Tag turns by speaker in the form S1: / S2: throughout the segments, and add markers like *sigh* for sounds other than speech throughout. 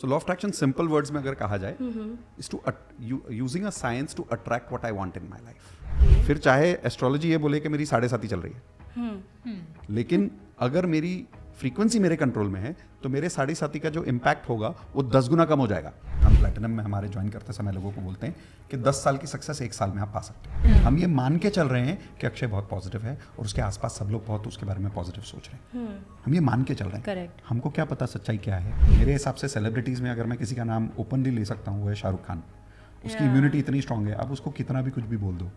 S1: So law of attraction simple words में अगर कहा जाए is to using a science to attract what I want in my life फिर चाहे astrology ये बोले कि मेरी साढ़े साथ ही चल रही है हम्म। हम्म। लेकिन अगर मेरी फ्रीक्वेंसी मेरे कंट्रोल में है तो मेरे साढ़े साथी का जो इम्पैक्ट होगा वो दस गुना कम हो जाएगा हम प्लेटिनम में हमारे ज्वाइन करते समय लोगों को बोलते हैं कि दस साल की सक्सेस एक साल में आप पा सकते हैं हम्म। हम ये मान के चल रहे हैं कि अक्षय बहुत पॉजिटिव है और उसके आसपास सब लोग बहुत उसके बारे में पॉजिटिव सोच रहे हैं हम्म। हम ये मान के चल रहे हैं करेक्ट हमको क्या पता सच्चाई क्या है हम्म। मेरे हिसाब से सेलिब्रिटीज़ में अगर मैं किसी का नाम ओपनली ले सकता हूँ वो है शाहरुख खान उसकी इम्यूनिटी इतनी स्ट्रांग है आप उसको कितना भी कुछ भी बोल दो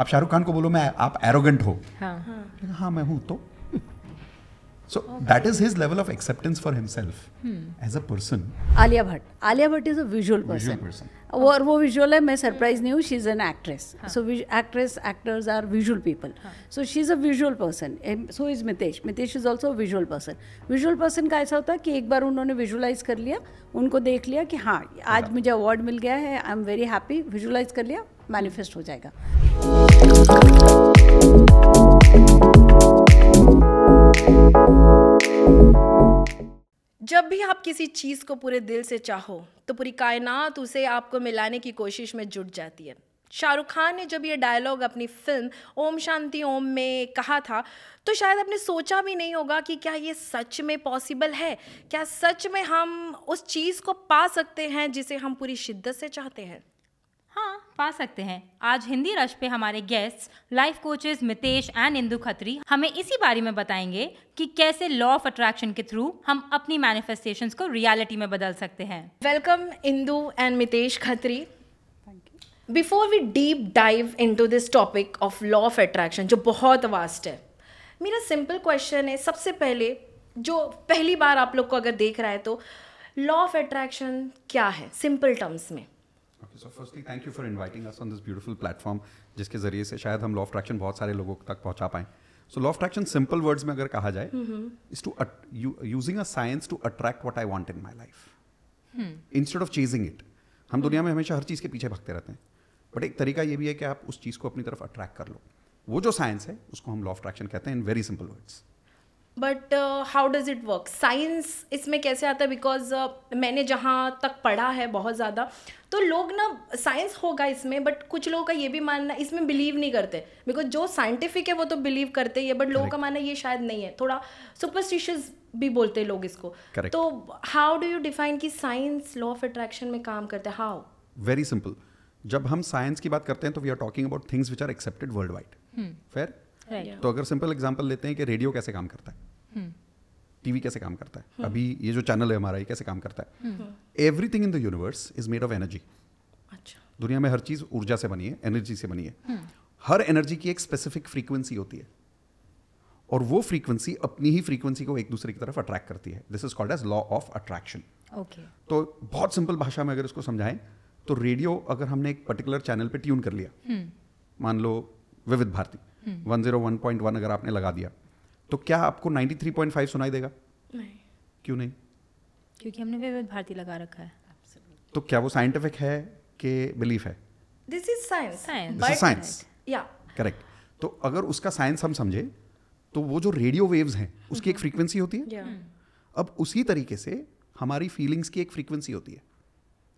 S1: आप शाहरुख खान को बोलो मैं आप एरोगेंट हो हाँ, हाँ मैं हूँ तो So okay. that is his level of acceptance for himself hmm. as a person.
S2: Alia Bhatt. Alia Bhatt is a visual person. Visual person. और वो विजुअल है मैं सरप्राइज नहीं हूँ she is an actress so actress actors are visual people so she is a visual person so is Mitesh Mitesh is also visual person visual person का ऐसा होता है कि एक बार उन्होंने विजुअलाइज कर लिया उनको देख लिया कि हाँ आज हाँ. मुझे अवार्ड मिल गया है I am very happy visualize कर लिया मैनिफेस्ट हो जाएगा
S3: जब भी आप किसी चीज़ को पूरे दिल से चाहो तो पूरी कायनात उसे आपको मिलाने की कोशिश में जुट जाती है शाहरुख खान ने जब ये डायलॉग अपनी फिल्म ओम शांति ओम में कहा था तो शायद आपने सोचा भी नहीं होगा कि क्या ये सच में पॉसिबल है क्या सच में हम उस
S4: चीज़ को पा सकते हैं जिसे हम पूरी शिद्दत से चाहते हैं हाँ पा सकते हैं आज हिंदी रश पे हमारे guest life coaches Mitesh and Indu Khatri हमें इसी बारे में बताएंगे कि कैसे लॉ ऑफ अट्रैक्शन के थ्रू हम अपनी मैनिफेस्टेशंस को रियलिटी में बदल सकते हैं
S3: welcome Indu and Mitesh Khatri before we deep dive into this topic of law of attraction जो बहुत वास्ट है मेरा सिंपल क्वेश्चन है सबसे पहले जो पहली बार आप लोग को अगर देख रहा है तो लॉ ऑफ अट्रैक्शन क्या है सिंपल टर्म्स में
S1: so firstly thank you for inviting us on this beautiful platform जिसके जरिए से शायद हम लॉ ऑफ ट्रैक्शन बहुत सारे लोगों तक पहुंचा पाएँ so law of traction simple words में अगर कहा जाए
S5: is
S1: to using a science to attract what I want in my life instead of chasing it हम हम्म। दुनिया में हमेशा हर चीज़ के पीछे भागते रहते हैं बट एक तरीका ये भी है कि आप उस चीज़ को अपनी तरफ अट्रैक्ट कर लो वो जो साइंस है उसको हम लॉ ऑफ ट्रैक्शन कहते हैं in very simple words
S3: but how does it work science इसमें कैसे आता है बिकॉज uh, मैंने जहाँ तक पढ़ा है बहुत ज़्यादा तो लोग ना साइंस होगा इसमें बट कुछ लोगों का ये भी मानना इसमें बिलीव नहीं करते बिकॉज जो साइंटिफिक है वो तो बिलीव करते ही है बट लोगों का मानना ये शायद नहीं है थोड़ा सुपरस्टिशियस भी बोलते हैं लोग इसको Correct. तो हाउ डू यू डिफाइन कि साइंस लॉ ऑफ अट्रैक्शन में काम करते हैं हाउ
S1: वेरी सिंपल जब हम साइंस की बात करते हैं तो we are talking about things which are accepted 
S5: worldwide fair तो
S1: अगर सिंपल एग्जाम्पल लेते हैं कि रेडियो कैसे काम करता है टीवी कैसे काम करता है हम्म। अभी ये जो चैनल है हमारा ये कैसे काम करता है everything in the universe is made of energy दुनिया में हर चीज ऊर्जा से बनी है एनर्जी से बनी है हम्म। हर एनर्जी की एक स्पेसिफिक फ्रीक्वेंसी होती है और वो फ्रीक्वेंसी अपनी ही फ्रीक्वेंसी को एक दूसरे की तरफ अट्रैक्ट करती है this is called as law of attraction तो बहुत सिंपल भाषा में अगर इसको समझाएं तो रेडियो अगर हमने एक पर्टिकुलर चैनल पे ट्यून कर लिया हम्म। मान लो Vividh Bharati one zero one point one अगर आपने लगा दिया तो क्या आपको 93.5 सुनाई देगा नहीं क्यों नहीं
S4: क्योंकि हमने विविध भारती लगा रखा है
S1: Absolutely. तो क्या वो साइंटिफिक है कि बिलीफ है
S4: this is science science science या
S1: करेक्ट तो अगर उसका साइंस हम समझे तो वो जो रेडियो वेव्स हैं उसकी एक फ्रीक्वेंसी mm-hmm. होती है yeah. Hmm. अब उसी तरीके से हमारी फीलिंग्स की एक फ्रीक्वेंसी होती है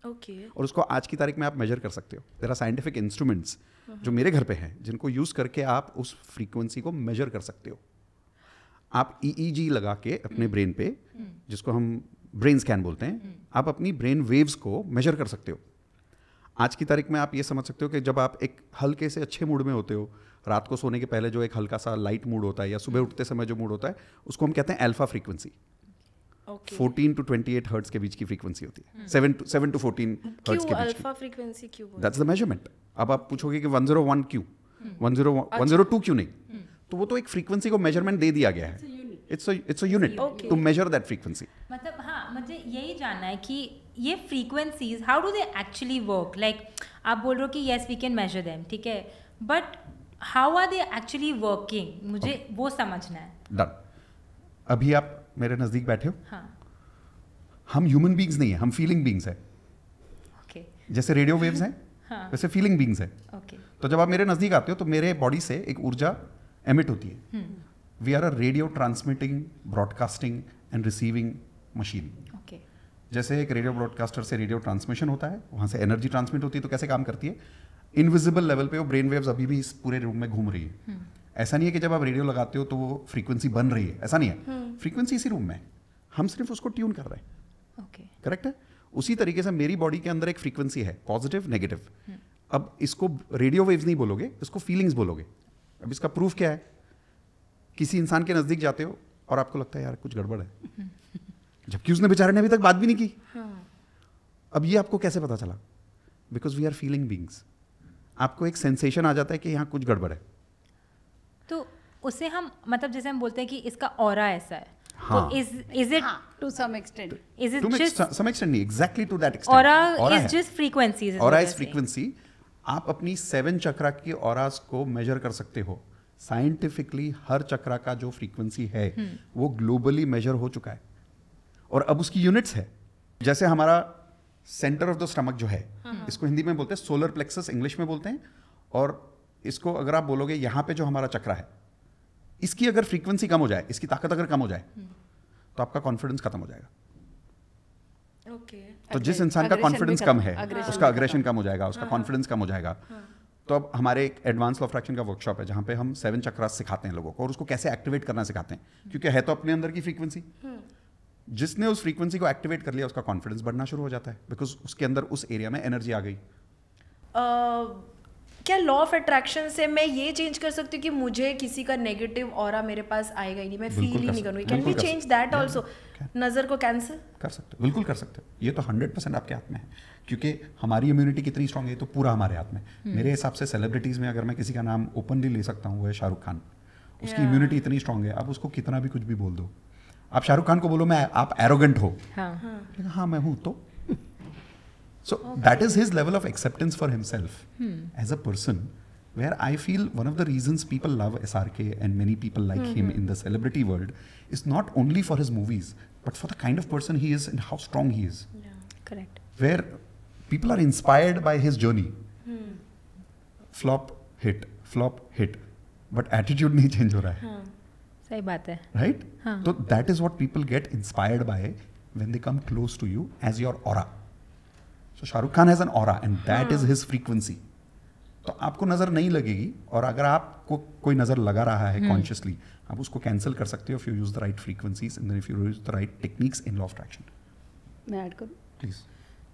S1: ओके okay. और उसको आज की तारीख में आप मेजर कर सकते हो देर आर साइंटिफिक इंस्ट्रूमेंट्स जो mm-hmm. मेरे घर पे हैं जिनको यूज़ करके आप उस फ्रीक्वेंसी को मेजर कर सकते हो आप ईईजी e e लगा के अपने ब्रेन हम्म। पे हम्म। जिसको हम ब्रेन स्कैन बोलते हैं हम्म। आप अपनी ब्रेन वेव्स को मेजर कर सकते हो आज की तारीख में आप ये समझ सकते हो कि जब आप एक हल्के से अच्छे मूड में होते हो रात को सोने के पहले जो एक हल्का सा लाइट मूड होता है या सुबह उठते समय जो मूड होता है उसको हम कहते हैं alpha frequency fourteen to twenty eight hertz के बीच की फ्रीक्वेंसी होती है seven to seven to fourteen hertz के बीच अल्फा
S3: फ्रीक्वेंसी क्यों दैट्स
S1: द मेजरमेंट अब आप पूछोगे कि वन जीरो वन क्यों
S4: one zero one zero two
S1: क्यों नहीं तो वो तो एक फ्रीक्वेंसी को मेजरमेंट दे दिया गया है it's it's unit to measure that frequency
S4: मतलब हाँ मुझे यही जानना है कि ये frequencies how do they actually work like आप बोल रहे हो कि yes we can measure them ठीक है but how are they actually working मुझे okay. वो समझना है
S1: डन अभी आप मेरे नज़दीक बैठे हो हाँ हम ह्यूमन बींग्स नहीं है हम फीलिंग बींग्स हैं जैसे रेडियो वेव्स हैं हाँ. वैसे फीलिंग बींग्स है okay. तो जब आप मेरे नज़दीक आते हो तो मेरे बॉडी से एक ऊर्जा एमिट होती है we are a radio transmitting broadcasting and receiving machine जैसे एक रेडियो ब्रॉडकास्टर से रेडियो ट्रांसमिशन होता है वहाँ से एनर्जी ट्रांसमिट होती है तो कैसे काम करती है इनविजिबल लेवल पे वो ब्रेन वेव्स अभी भी इस पूरे रूम में घूम रही है हम्म। ऐसा नहीं है कि जब आप रेडियो लगाते हो तो वो फ्रीक्वेंसी बन रही है ऐसा नहीं है फ्रीक्वेंसी हम्म। इसी रूम में हम सिर्फ उसको ट्यून कर रहे
S5: हैं ओके
S1: करेक्ट है उसी तरीके से मेरी बॉडी के अंदर एक फ्रीक्वेंसी है पॉजिटिव नेगेटिव हम्म। अब इसको रेडियो वेव्स नहीं बोलोगे इसको फीलिंग्स बोलोगे अब इसका प्रूफ क्या है किसी इंसान के नज़दीक जाते हो और आपको लगता है यार कुछ गड़बड़ है *laughs* जबकि उसने बेचारे ने अभी तक बात भी नहीं की हाँ। अब ये आपको कैसे पता चला because we are feeling beings आपको एक सेंसेशन आ जाता है कि यहाँ कुछ गड़बड़ है
S4: तो उसे हम मतलब जैसे हम बोलते हैं कि इसका और ऐसा है तो हाँ. तो is is it to some extent is it just
S1: some extent नहीं exactly to that extent aura is just
S4: frequencies aura is
S1: frequency आप अपनी सेवन चक्रा की और को मेजर कर सकते हो साइंटिफिकली हर चक्रा का जो फ्रीक्वेंसी है हम्म। वो ग्लोबली मेजर हो चुका है और अब उसकी यूनिट्स है जैसे हमारा सेंटर ऑफ द स्टमक जो है हाँ, हाँ। इसको हिंदी में बोलते हैं सोलर प्लेक्सस इंग्लिश में बोलते हैं और इसको अगर आप बोलोगे यहाँ पे जो हमारा चक्रा है इसकी अगर फ्रीक्वेंसी कम हो जाए इसकी ताकत अगर कम हो जाए हम्म। तो आपका कॉन्फिडेंस खत्म हो जाएगा
S5: तो जिस इंसान का कॉन्फिडेंस कम है उसका अग्रेशन कम हो जाएगा उसका कॉन्फिडेंस हाँ। कम हो जाएगा हाँ।
S1: तो अब हमारे एक एडवांस लॉ फ्रैक्शन का वर्कशॉप है जहाँ पे हम सेवन चक्रास सिखाते हैं लोगों को और उसको कैसे एक्टिवेट करना सिखाते हैं हाँ। क्योंकि है तो अपने अंदर की फ्रीक्वेंसी जिसने उस फ्रीक्वेंसी को एक्टिवेट कर लिया उसका कॉन्फिडेंस बढ़ना शुरू हो जाता है बिकॉज उसके अंदर उस एरिया में एनर्जी आ गई
S3: क्या लॉ ऑफ अट्रैक्शन से मैं ये चेंज कर सकती हूँ कि मुझे किसी का नेगेटिव और मेरे पास आएगा ही नहीं मैं फील ही नहीं करूँगी can we change that also नज़र को कैंसिल
S1: कर सकते हो बिल्कुल कर सकते हो ये तो हंड्रेड परसेंट आपके हाथ में है क्योंकि हमारी इम्यूनिटी कितनी स्ट्रांग है तो पूरा हमारे हाथ में हम्म। मेरे हिसाब से सेलिब्रिटीज़ में अगर मैं किसी का नाम ओपनली ले सकता हूँ वो है शाहरुख खान उसकी yeah. इम्यूनिटी इतनी स्ट्रांग है आप उसको कितना भी कुछ भी बोल दो आप शाहरुख खान को बोलो मैं आप एरोगेंट हो हाँ, हाँ. हाँ मैं हूँ तो So okay. that is his level of acceptance for himself hmm. as a person. Where I feel one of the reasons people love SRK and many people like mm-hmm. him in the celebrity world is not only for his movies, but for the kind of person he is and how strong he is. Yeah, correct. Where people are inspired by his journey. Hmm. Flop, hit, flop, hit. But attitude नहीं change हो रहा
S4: है.
S1: Right? So that is what people get inspired by when they come close to you as your aura. So Shahrukh Khan has an aura and that is his frequency तो आपको नज़र नहीं लगेगी और अगर आपको कोई नज़र लगा रहा है कॉन्शियसली hmm. आप उसको कैंसिल कर सकते हो if you use the right frequencies and if you use the right techniques in law of traction मैं ऐड करूं प्लीज़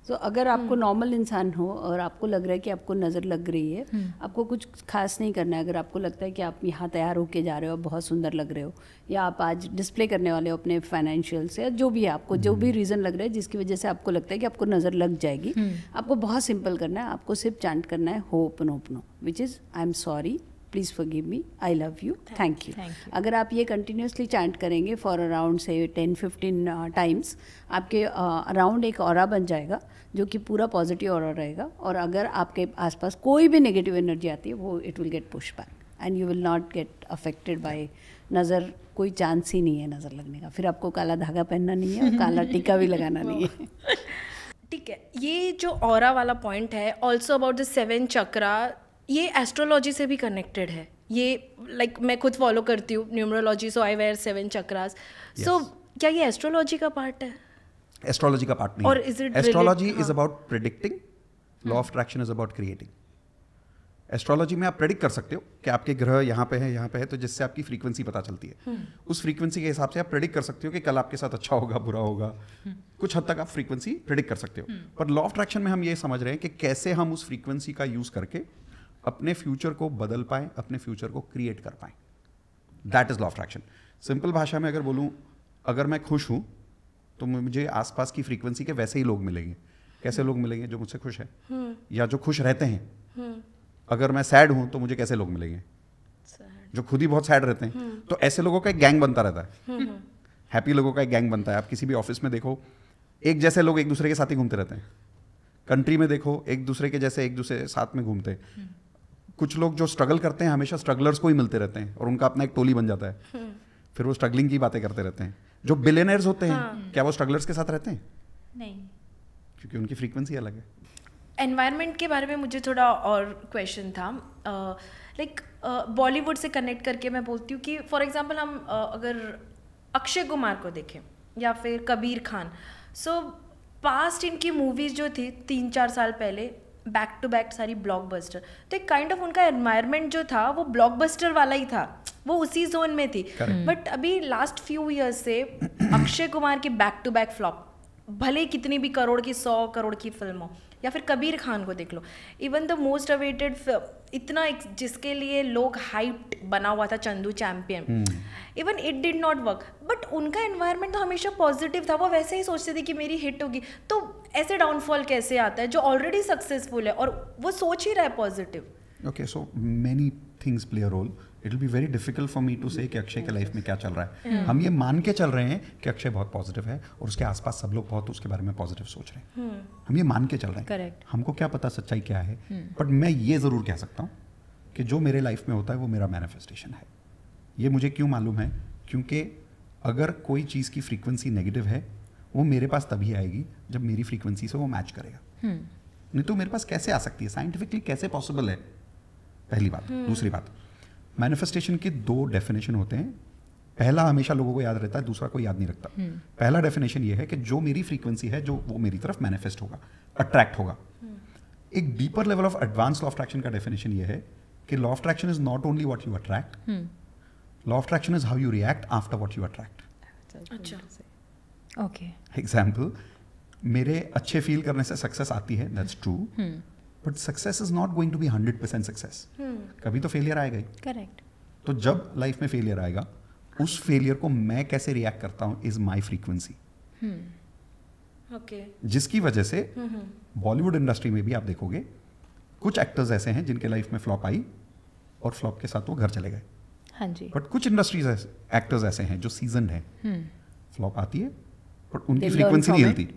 S2: तो so, अगर आपको नॉर्मल हम्म। इंसान हो और आपको लग रहा है कि आपको नज़र लग रही है हम्म। आपको कुछ खास नहीं करना है अगर आपको लगता है कि आप यहाँ तैयार होके जा रहे हो बहुत सुंदर लग रहे हो या आप आज डिस्प्ले करने वाले हो अपने फाइनेंशियल से जो भी है आपको जो भी रीज़न हम्म। लग रहा है जिसकी वजह से आपको लगता है कि आपको नज़र लग जाएगी आपको बहुत सिंपल करना है आपको सिर्फ चांट करना है हो ओपन ओपनो which is I am sorry please forgive me I love you thank you अगर आप ये कंटिन्यूसली चैंट करेंगे for around say ten fifteen times आपके अराउंड uh, एक और बन जाएगा जो कि पूरा पॉजिटिव और रहेगा और अगर आपके आसपास कोई भी नेगेटिव एनर्जी आती है वो it will get push back and you will not get affected by नज़र कोई चांस ही नहीं है नज़र लगने का फिर आपको काला धागा पहनना नहीं है और काला टीका भी लगाना नहीं है *laughs*
S3: ठीक है ये जो और वाला पॉइंट है also about the seven chakra ये एस्ट्रोलॉजी से भी कनेक्टेड है ये लाइक like, मैं खुद फॉलो करती हूँ numerology so I wear seven chakras सो क्या ये एस्ट्रोलॉजी का पार्ट है
S1: एस्ट्रोलॉजी का पार्ट नहीं और is it astrology is about predicting law of attraction is about creating astrology में आप प्रेडिक्ट कर सकते हो कि आपके ग्रह यहाँ पे है यहाँ पे है तो जिससे आपकी फ्रीक्वेंसी पता चलती है hmm. उस फ्रीक्वेंसी के हिसाब से आप प्रेडिक्ट कर सकते हो कि कल आपके साथ अच्छा होगा बुरा होगा hmm. कुछ हद तक आप फ्रीक्वेंसी प्रेडिक्ट कर सकते हो हम्म। पर लॉ ऑफ अट्रैक्शन में हम ये समझ रहे हैं कि कैसे हम उस फ्रीक्वेंसी का यूज करके अपने फ्यूचर को बदल पाए अपने फ्यूचर को क्रिएट कर पाएं that is law attraction simple भाषा में अगर बोलूँ अगर मैं खुश हूँ तो मुझे आसपास की फ्रीक्वेंसी के वैसे ही लोग मिलेंगे कैसे लोग मिलेंगे जो मुझसे खुश है हम्म। या जो खुश रहते हैं हम्म। अगर मैं सैड हूं तो मुझे कैसे लोग मिलेंगे जो खुद ही बहुत सैड रहते हैं हम्म। तो ऐसे लोगों का एक गैंग बनता रहता है हैप्पी लोगों का एक गैंग बनता है आप किसी भी ऑफिस में देखो एक जैसे लोग एक दूसरे के साथ ही घूमते रहते हैं कंट्री में देखो एक दूसरे के जैसे एक दूसरे साथ में घूमते हैं कुछ लोग जो स्ट्रगल करते हैं हमेशा स्ट्रगलर्स को ही मिलते रहते हैं और उनका अपना एक टोली बन जाता है हम्म। फिर वो स्ट्रगलिंग की बातें करते रहते हैं जो बिलेनर्स होते हैं हाँ। क्या वो स्ट्रगलर्स के साथ रहते हैं नहीं क्योंकि उनकी फ्रीक्वेंसी अलग है
S3: एनवायरमेंट के बारे में मुझे थोड़ा और क्वेश्चन था लाइक बॉलीवुड से कनेक्ट करके मैं बोलती हूँ कि फॉर एग्जाम्पल हम uh, अगर अक्षय कुमार को देखें या फिर Kabir Khan so so, past इनकी मूवीज़ जो थी तीन चार साल पहले बैक टू बैक सारी ब्लॉकबस्टर तो एक काइंड ऑफ उनका एनवायरमेंट जो था वो ब्लॉकबस्टर वाला ही था वो उसी जोन में थी बट hmm. अभी लास्ट फ्यू ईयर्स से अक्षय कुमार की बैक टू बैक फ्लॉप भले कितनी भी करोड़ की सौ करोड़ की फिल्म हो या फिर कबीर खान को देख लो इवन द मोस्ट अवेटेड इतना एक जिसके लिए लोग हाइप बना हुआ था Chandu Champion even it did not work but उनका एनवायरनमेंट तो हमेशा पॉजिटिव था वो वैसे ही सोचते थे कि मेरी हिट होगी तो ऐसे डाउनफॉल कैसे आता है जो ऑलरेडी सक्सेसफुल है और वो सोच ही रहा है positive
S1: okay so many things play a role it will be very difficult for me to say कि अक्षय के लाइफ में क्या चल रहा है yeah. हम ये मान के चल रहे हैं कि अक्षय बहुत पॉजिटिव है और उसके आसपास सब लोग बहुत उसके बारे में पॉजिटिव सोच रहे हैं hmm. हम ये मान के चल रहे हैं करेक्ट हमको क्या पता सच्चाई क्या है बट hmm. मैं ये ज़रूर कह सकता हूँ कि जो मेरे लाइफ में होता है वो मेरा मैनिफेस्टेशन है ये मुझे क्यों मालूम है क्योंकि अगर कोई चीज़ की फ्रीक्वेंसी नेगेटिव है वो मेरे पास तभी आएगी जब मेरी फ्रीक्वेंसी से वो मैच करेगा हम्म। नहीं तो मेरे पास कैसे आ सकती है साइंटिफिकली कैसे पॉसिबल है पहली बात हम्म। दूसरी बात मैनिफेस्टेशन के दो डेफिनेशन होते हैं पहला हमेशा लोगों को याद रहता है दूसरा कोई याद नहीं रखता हम्म। पहला डेफिनेशन ये है कि जो मेरी फ्रीक्वेंसी है जो वो मेरी तरफ मैनिफेस्ट होगा अट्रैक्ट होगा एक deeper level of advance law of traction का डेफिनेशन ये है कि law of traction is not only what you
S5: attract
S1: law of traction is how you react after what you attract
S5: अच्छा ओके
S1: अच्छा। Example अच्छा, अच्छा। मेरे अच्छे फील करने से सक्सेस आती है that's true
S4: but
S1: success is not going to be hundred percent success कभी तो फेलियर आएगा ही करेक्ट तो जब लाइफ में फेलियर आएगा उस फेलियर को मैं कैसे रिएक्ट करता हूँ इज माई फ्रीक्वेंसी जिसकी वजह से बॉलीवुड hmm, इंडस्ट्री hmm. में भी आप देखोगे कुछ एक्टर्स ऐसे हैं जिनके लाइफ में फ्लॉप आई और फ्लॉप के साथ वो घर चले गए हाँ जी बट कुछ इंडस्ट्रीज एक्टर्स ऐसे हैं जो सीजन है फ्लॉप आती है बट उनकी फ्रीक्वेंसी नहीं हिलती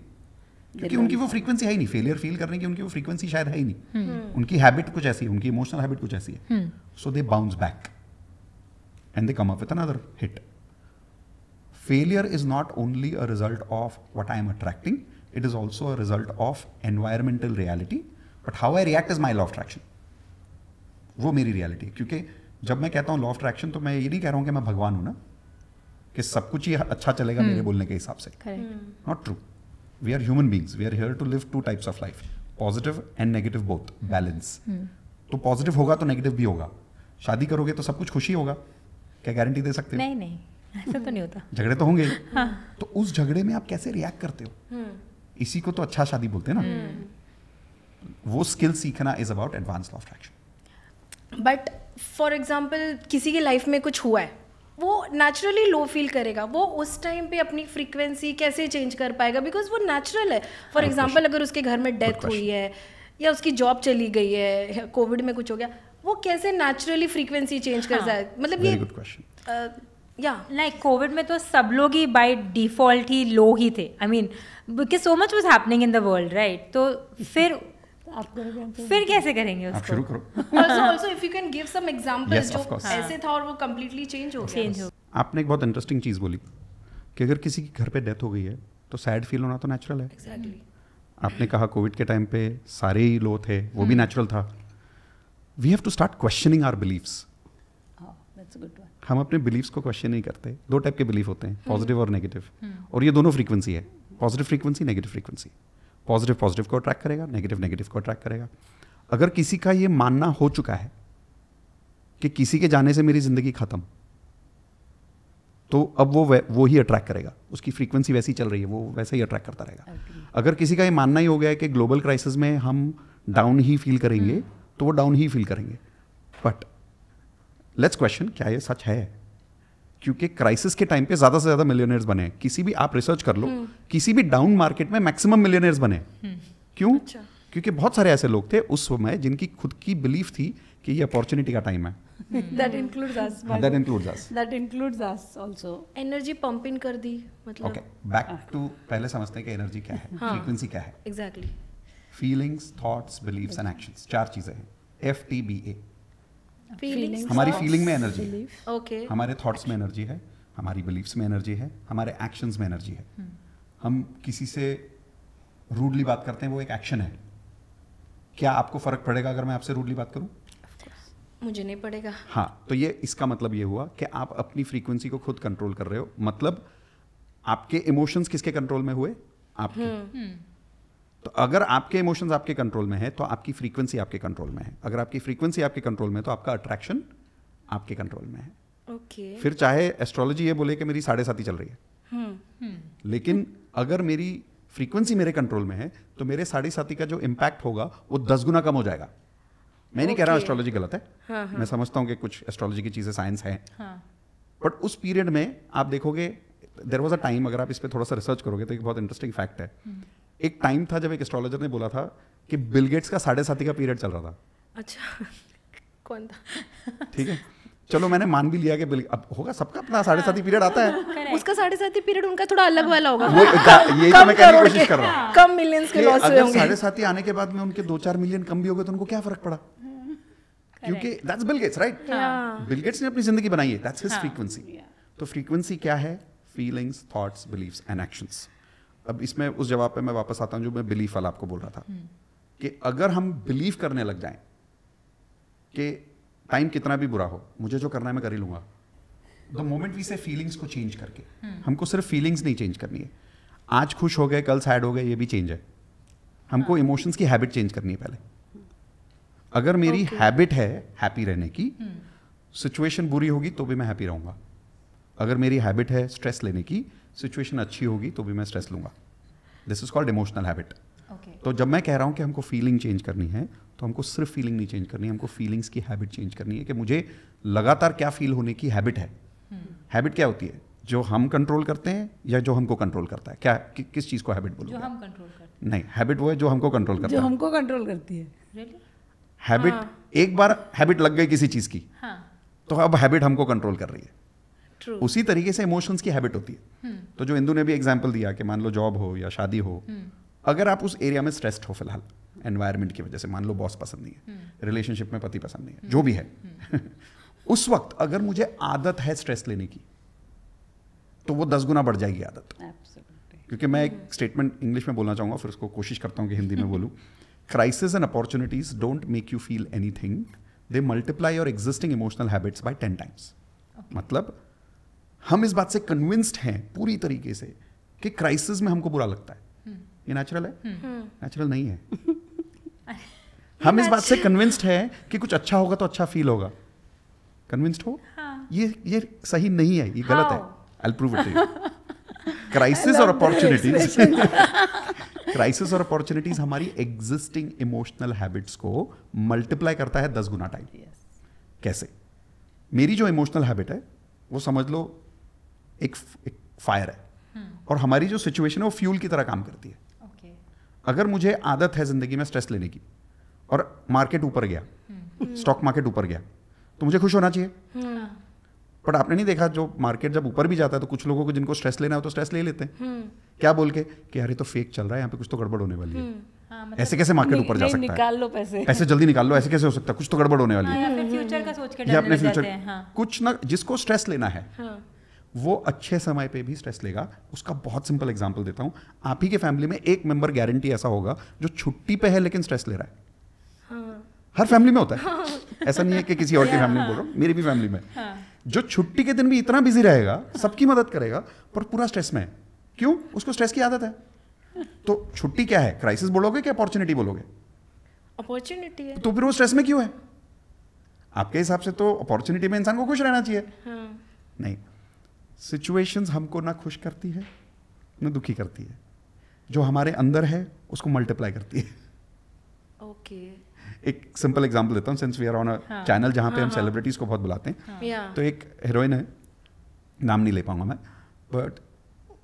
S1: क्योंकि उनकी वो फ्रीक्वेंसी है ही नहीं फेलियर फील करने की उनकी वो फ्रीक्वेंसी शायद है ही नहीं हम्म। हम्म। उनकी हैबिट कुछ ऐसी है उनकी इमोशनल हैबिट कुछ ऐसी है so they bounce back and they come up with another hit failure is not only a result of what I am attracting it is also a result of environmental reality but how I react is my law of वो मेरी reality है क्योंकि जब मैं कहता हूँ law of attraction तो मैं ये नहीं कह रहा हूँ कि मैं भगवान हूँ ना कि सब कुछ ही अच्छा चलेगा हम्म। मेरे बोलने के हिसाब से not true we are human beings we are here to live two types of life positive and negative both balance तो पॉजिटिव होगा तो नेगेटिव भी होगा शादी करोगे तो सब कुछ खुशी होगा क्या गारंटी दे सकते हो नहीं
S4: नहीं ऐसा तो नहीं होता
S1: झगड़े तो होंगे *laughs* हाँ। तो उस झगड़े में आप कैसे रिएक्ट करते हो
S4: hmm.
S1: इसी को तो अच्छा शादी बोलते हैं ना hmm. वो स्किल सीखना is about advance law of
S3: but for example किसी की लाइफ में कुछ हुआ है वो नेचुरली लो फील करेगा वो उस टाइम पे अपनी फ्रीक्वेंसी कैसे चेंज कर पाएगा बिकॉज वो नेचुरल है फॉर एग्जाम्पल अगर उसके घर में डेथ हुई है या उसकी जॉब चली गई है कोविड में कुछ हो गया
S4: वो कैसे नेचुरली फ्रीक्वेंसी चेंज कर हाँ। जाए मतलब ये या लाइक कोविड में तो सब लोग ही बाय डिफॉल्ट ही लो ही थे I mean because so much was happening in the world right तो फिर
S5: फिर
S4: कैसे करेंगे उसको शुरू करो also also
S3: if you can give some examples जो ऐसे था और वो चेंज हो चेंज हो
S1: आपने एक बहुत इंटरेस्टिंग चीज बोली कि अगर किसी के घर पे डेथ हो गई है तो सैड फील होना तो नेचुरल है एग्जैक्टली आपने कहा कोविड के टाइम पे सारे ही लो थे वो भी नेचुरल hmm. था we have to start questioning our believes हम अपने बिलीव्स को क्वेश्चन नहीं करते दो टाइप के बिलीफ होते हैं पॉजिटिव hmm. और नेगेटिव hmm. और ये दोनों फ्रीक्वेंसी है positive frequency negative frequency positive positive को अट्रैक्ट करेगा नेगेटिव नेगेटिव को अट्रैक्ट करेगा अगर किसी का ये मानना हो चुका है कि किसी के जाने से मेरी ज़िंदगी ख़त्म तो अब वो वो ही अट्रैक्ट करेगा उसकी फ्रीक्वेंसी वैसी चल रही है वो वैसा ही अट्रैक्ट करता रहेगा okay. अगर किसी का ये मानना ही हो गया है कि ग्लोबल क्राइसिस में हम डाउन ही फील करेंगे hmm. तो वो डाउन ही फील करेंगे बट लेट्स क्वेश्चन क्या ये सच है क्योंकि क्राइसिस के टाइम पे ज़्यादा से ज़्यादा मिलियनर्स बने किसी भी आप रिसर्च कर लो हम्म। किसी भी डाउन मार्केट में मैक्सिमम मिलियनर्स बने हम्म। क्यों अच्छा। क्योंकि बहुत सारे ऐसे लोग थे उस समय जिनकी खुद की बिलीफ थी कि ये अपॉर्चुनिटी का टाइम है
S2: that includes us that includes us that includes us also
S3: energy pump in कर दी मतलब ओके
S1: बैक टू पहले समझते हैं कि एनर्जी क्या है फ्रीक्वेंसी हाँ। क्या है exactly feelings thoughts believes and actions चार चीजें हैं F T B A
S3: feelings हमारी फीलिंग में एनर्जी है ओके हमारे
S1: थॉट्स में एनर्जी है हमारी बिलीव्स में एनर्जी है हमारे एक्शंस में एनर्जी है hmm. हम किसी से रूडली बात करते हैं वो एक एक्शन है क्या आपको फर्क पड़ेगा अगर मैं आपसे रूडली बात करूं
S3: मुझे नहीं पड़ेगा
S1: हाँ तो ये इसका मतलब ये हुआ कि आप अपनी फ्रीक्वेंसी को खुद कंट्रोल कर रहे हो मतलब आपके इमोशंस किसके कंट्रोल में हुए आपके hmm. hmm. तो अगर आपके इमोशंस आपके कंट्रोल में है तो आपकी फ्रीक्वेंसी आपके कंट्रोल में है अगर आपकी फ्रीक्वेंसी आपके कंट्रोल में है तो आपका अट्रैक्शन आपके कंट्रोल में है okay. फिर चाहे एस्ट्रोलॉजी ये बोले कि मेरी साढ़े साथी चल रही है
S5: hmm. Hmm.
S1: लेकिन अगर मेरी फ्रीक्वेंसी मेरे कंट्रोल में है तो मेरे साढ़े साथी का जो इम्पैक्ट होगा वो दस गुना कम हो जाएगा मैं नहीं कह रहा एस्ट्रोलॉजी गलत है हाँ, हाँ. मैं समझता हूँ कि कुछ एस्ट्रोलॉजी की चीज़ें साइंस हैं
S5: बट
S1: हाँ। उस पीरियड में आप देखोगे देर वॉज अ टाइम अगर आप इस पर थोड़ा सा रिसर्च करोगे तो एक बहुत इंटरेस्टिंग फैक्ट है हम्म। एक टाइम था जब एक एस्ट्रोलॉजर ने बोला था कि बिल गेट्स का साढ़े साथी का पीरियड चल रहा था
S5: अच्छा
S3: कौन था
S1: ठीक है चलो मैंने मान भी लिया कि बिल अब होगा सबका अपना साढ़े साथी पीरियड आता
S3: है उसका साढ़े साथी पीरियड उनका थोड़ा अलग हाँ। वाला होगा वो ये तो मैं कहने की कोशिश कर रहा हूँ कम मिलियंस के लॉस होंगे साढ़े
S1: साथी आने के बाद में उनके दो चार मिलियन कम भी हो गए तो उनको क्या फर्क पड़ा क्योंकि that's Bill Gates right Bill Gates ने अपनी जिंदगी बनाई है दैट्स हिज फ्रीक्वेंसी तो फ्रीक्वेंसी क्या है feelings thoughts believes and actions अब इसमें उस जवाब पे मैं वापस आता हूं जो मैं बिलीफ वाला आपको बोल रहा था हम्म। कि अगर हम बिलीव करने लग जाएं कि टाइम कितना भी बुरा हो मुझे जो करना है मैं कर ही लूंगा the moment we say feelings को चेंज करके हम्म। हमको सिर्फ फीलिंग्स नहीं चेंज करनी है आज खुश हो गए कल सैड हो गए ये भी चेंज है हमको इमोशंस हाँ। की हैबिट चेंज करनी है पहले अगर मेरी हैबिट है हैप्पी रहने की सिचुएशन हम्म। बुरी होगी तो भी मैं हैप्पी रहूंगा अगर मेरी हैबिट है स्ट्रेस लेने की सिचुएशन अच्छी होगी तो भी मैं स्ट्रेस लूंगा this is called emotional habit तो जब मैं कह रहा हूँ कि हमको फीलिंग चेंज करनी है तो हमको सिर्फ फीलिंग नहीं चेंज करनी है हमको फीलिंग्स की हैबिट चेंज करनी है कि मुझे लगातार क्या फील होने की हैबिट है हैबिट hmm. क्या होती है जो हम कंट्रोल करते हैं या जो हमको कंट्रोल करता है क्या कि, किस चीज़ को हैबिट बोलो जो हम कंट्रोल करते हैं नहीं हैबिट वो है जो हमको कंट्रोल करता है जो
S2: हमको कंट्रोल करती है
S1: हैबिट हाँ। एक बार हैबिट लग गई किसी चीज़ की हाँ। तो अब हैबिट हमको कंट्रोल कर रही है
S2: True.
S5: उसी
S1: तरीके से इमोशंस की हैबिट होती है hmm. तो जो इंदू ने भी एग्जाम्पल दिया कि मान लो जॉब हो या शादी हो hmm. अगर आप उस एरिया में स्ट्रेस्ड हो फिलहाल एनवायरमेंट की वजह से मान लो बॉस पसंद नहीं है रिलेशनशिप hmm. में पति पसंद नहीं है hmm. जो भी है hmm. *laughs* उस वक्त अगर मुझे आदत है स्ट्रेस लेने की तो वो दस गुना बढ़ जाएगी आदत
S5: Absolutely.
S1: क्योंकि मैं एक स्टेटमेंट hmm. इंग्लिश में बोलना चाहूंगा फिर उसको कोशिश करता हूँ कि हिंदी में बोलूँ crisis and opportunities don't make you feel anything they multiply your existing emotional habits by ten times मतलब हम इस बात से कन्विंस्ड हैं पूरी तरीके से कि क्राइसिस में हमको बुरा लगता है ये नेचुरल है नेचुरल हम्म। हम्म। नहीं है *laughs* हम इस बात से कन्विंस्ड है कि कुछ अच्छा होगा तो अच्छा फील होगा कन्विंस्ड हो हाँ. ये ये सही नहीं है ये गलत है आई प्रूव इट क्राइसिस और अपॉर्चुनिटीज क्राइसिस और अपॉर्चुनिटीज हमारी एग्जिस्टिंग इमोशनल हैबिट्स को मल्टीप्लाई करता है दस गुना टाइम yes. कैसे मेरी जो इमोशनल हैबिट है वो समझ लो एक, एक फायर है और हमारी जो सिचुएशन है वो फ्यूल की तरह काम करती है okay. अगर मुझे आदत है ज़िंदगी में स्ट्रेस लेने की और मार्केट ऊपर गया स्टॉक मार्केट ऊपर गया तो मुझे खुश होना चाहिए बट हाँ। आपने नहीं देखा जो मार्केट जब ऊपर भी जाता है तो कुछ लोगों को जिनको स्ट्रेस लेना हो तो स्ट्रेस ले लेते हैं हम्म। क्या बोल के कि अरे तो फेक चल रहा है यहाँ पे कुछ तो गड़बड़ होने वाली है
S4: हम्म। हाँ, मतलब ऐसे कैसे मार्केट ऊपर जा सकता निकाल लो पैसे ऐसे
S1: जल्दी निकाल लो ऐसे कैसे हो सकता है कुछ तो गड़बड़ होने वाली है
S4: हाँ, अपने फ्यूचर
S1: कुछ ना जिसको स्ट्रेस लेना है वो अच्छे समय पे भी स्ट्रेस लेगा उसका बहुत सिंपल एग्जांपल देता हूँ आप ही के फैमिली में एक मेंबर गारंटी ऐसा होगा जो छुट्टी पे है लेकिन स्ट्रेस ले रहा है हाँ। हर फैमिली में होता है हाँ। ऐसा नहीं है कि किसी और की फैमिली में बोल रहा हूँ मेरी भी फैमिली में हाँ। जो छुट्टी के दिन भी इतना बिजी रहेगा सबकी मदद करेगा पर पूरा स्ट्रेस में है क्यों उसको स्ट्रेस की आदत है तो छुट्टी क्या है क्राइसिस बोलोगे क्या अपॉर्चुनिटी बोलोगे
S3: अपॉर्चुनिटी है
S1: तो फिर वो स्ट्रेस में क्यों है आपके हिसाब से तो अपॉर्चुनिटी में इंसान को खुश रहना चाहिए नहीं सिचुएशंस हमको ना खुश करती है ना दुखी करती है जो हमारे अंदर है उसको मल्टीप्लाई करती है ओके okay. एक सिंपल एग्जांपल देता हूँ since we are on a channel जहाँ पे हम सेलिब्रिटीज़ हाँ, हाँ। को बहुत बुलाते हैं हाँ. तो एक हीरोइन है नाम नहीं ले पाऊंगा मैं बट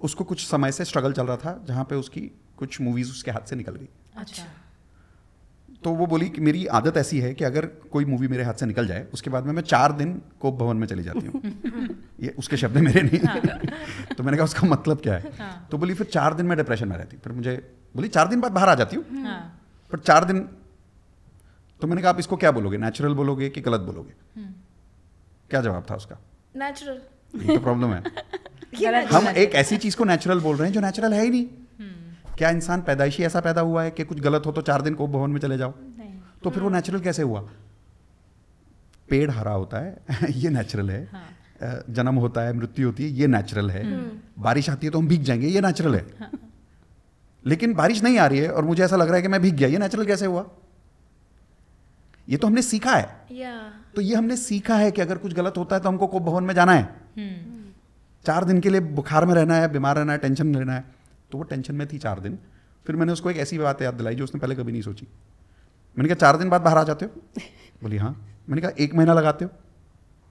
S1: उसको कुछ समय से स्ट्रगल चल रहा था जहाँ पे उसकी कुछ मूवीज़ उसके हाथ से निकल गई अच्छा तो वो बोली कि मेरी आदत ऐसी है कि अगर कोई मूवी मेरे हाथ से निकल जाए उसके बाद में मैं चार दिन कोप भवन में चली जाती हूँ *laughs* ये उसके शब्द मेरे नहीं हाँ। तो मैंने कहा उसका मतलब क्या है हाँ। तो बोली फिर चार दिन मैं डिप्रेशन में रहती फिर मुझे बोली चार दिन बाद बाहर आ जाती हूँ
S5: पर हाँ।
S1: चार दिन तो मैंने कहा आप इसको क्या बोलोगे नेचुरल बोलोगे कि गलत बोलोगे हम्म। क्या जवाब था उसका
S3: नेचुरल तो प्रॉब्लम है
S5: *laughs* हम
S1: एक ऐसी चीज को नेचुरल बोल रहे हैं जो नेचुरल है ही नहीं क्या इंसान पैदाइशी ऐसा पैदा हुआ है कि कुछ गलत हो तो चार दिन को भवन में चले जाओ तो फिर वो नेचुरल कैसे हुआ पेड़ हरा होता है *laughs* ये नेचुरल है हाँ। जन्म होता है मृत्यु होती है ये नेचुरल है हम्म। बारिश आती है तो हम भीग जाएंगे ये नेचुरल है हाँ। लेकिन बारिश नहीं आ रही है और मुझे ऐसा लग रहा है कि मैं भीग गया ये नेचुरल कैसे हुआ ये तो हमने सीखा है तो ये हमने सीखा है कि अगर कुछ गलत होता है तो हमको कोप भवन में जाना है
S5: हम्म।
S1: चार दिन के लिए बुखार में रहना है बीमार रहना है टेंशन लेना है तो वो टेंशन में थी चार दिन फिर मैंने उसको एक ऐसी बात याद दिलाई जो उसने पहले कभी नहीं सोची मैंने कहा चार दिन बाद बाहर आ जाते हो *laughs* बोली हाँ मैंने कहा एक महीना लगाते हो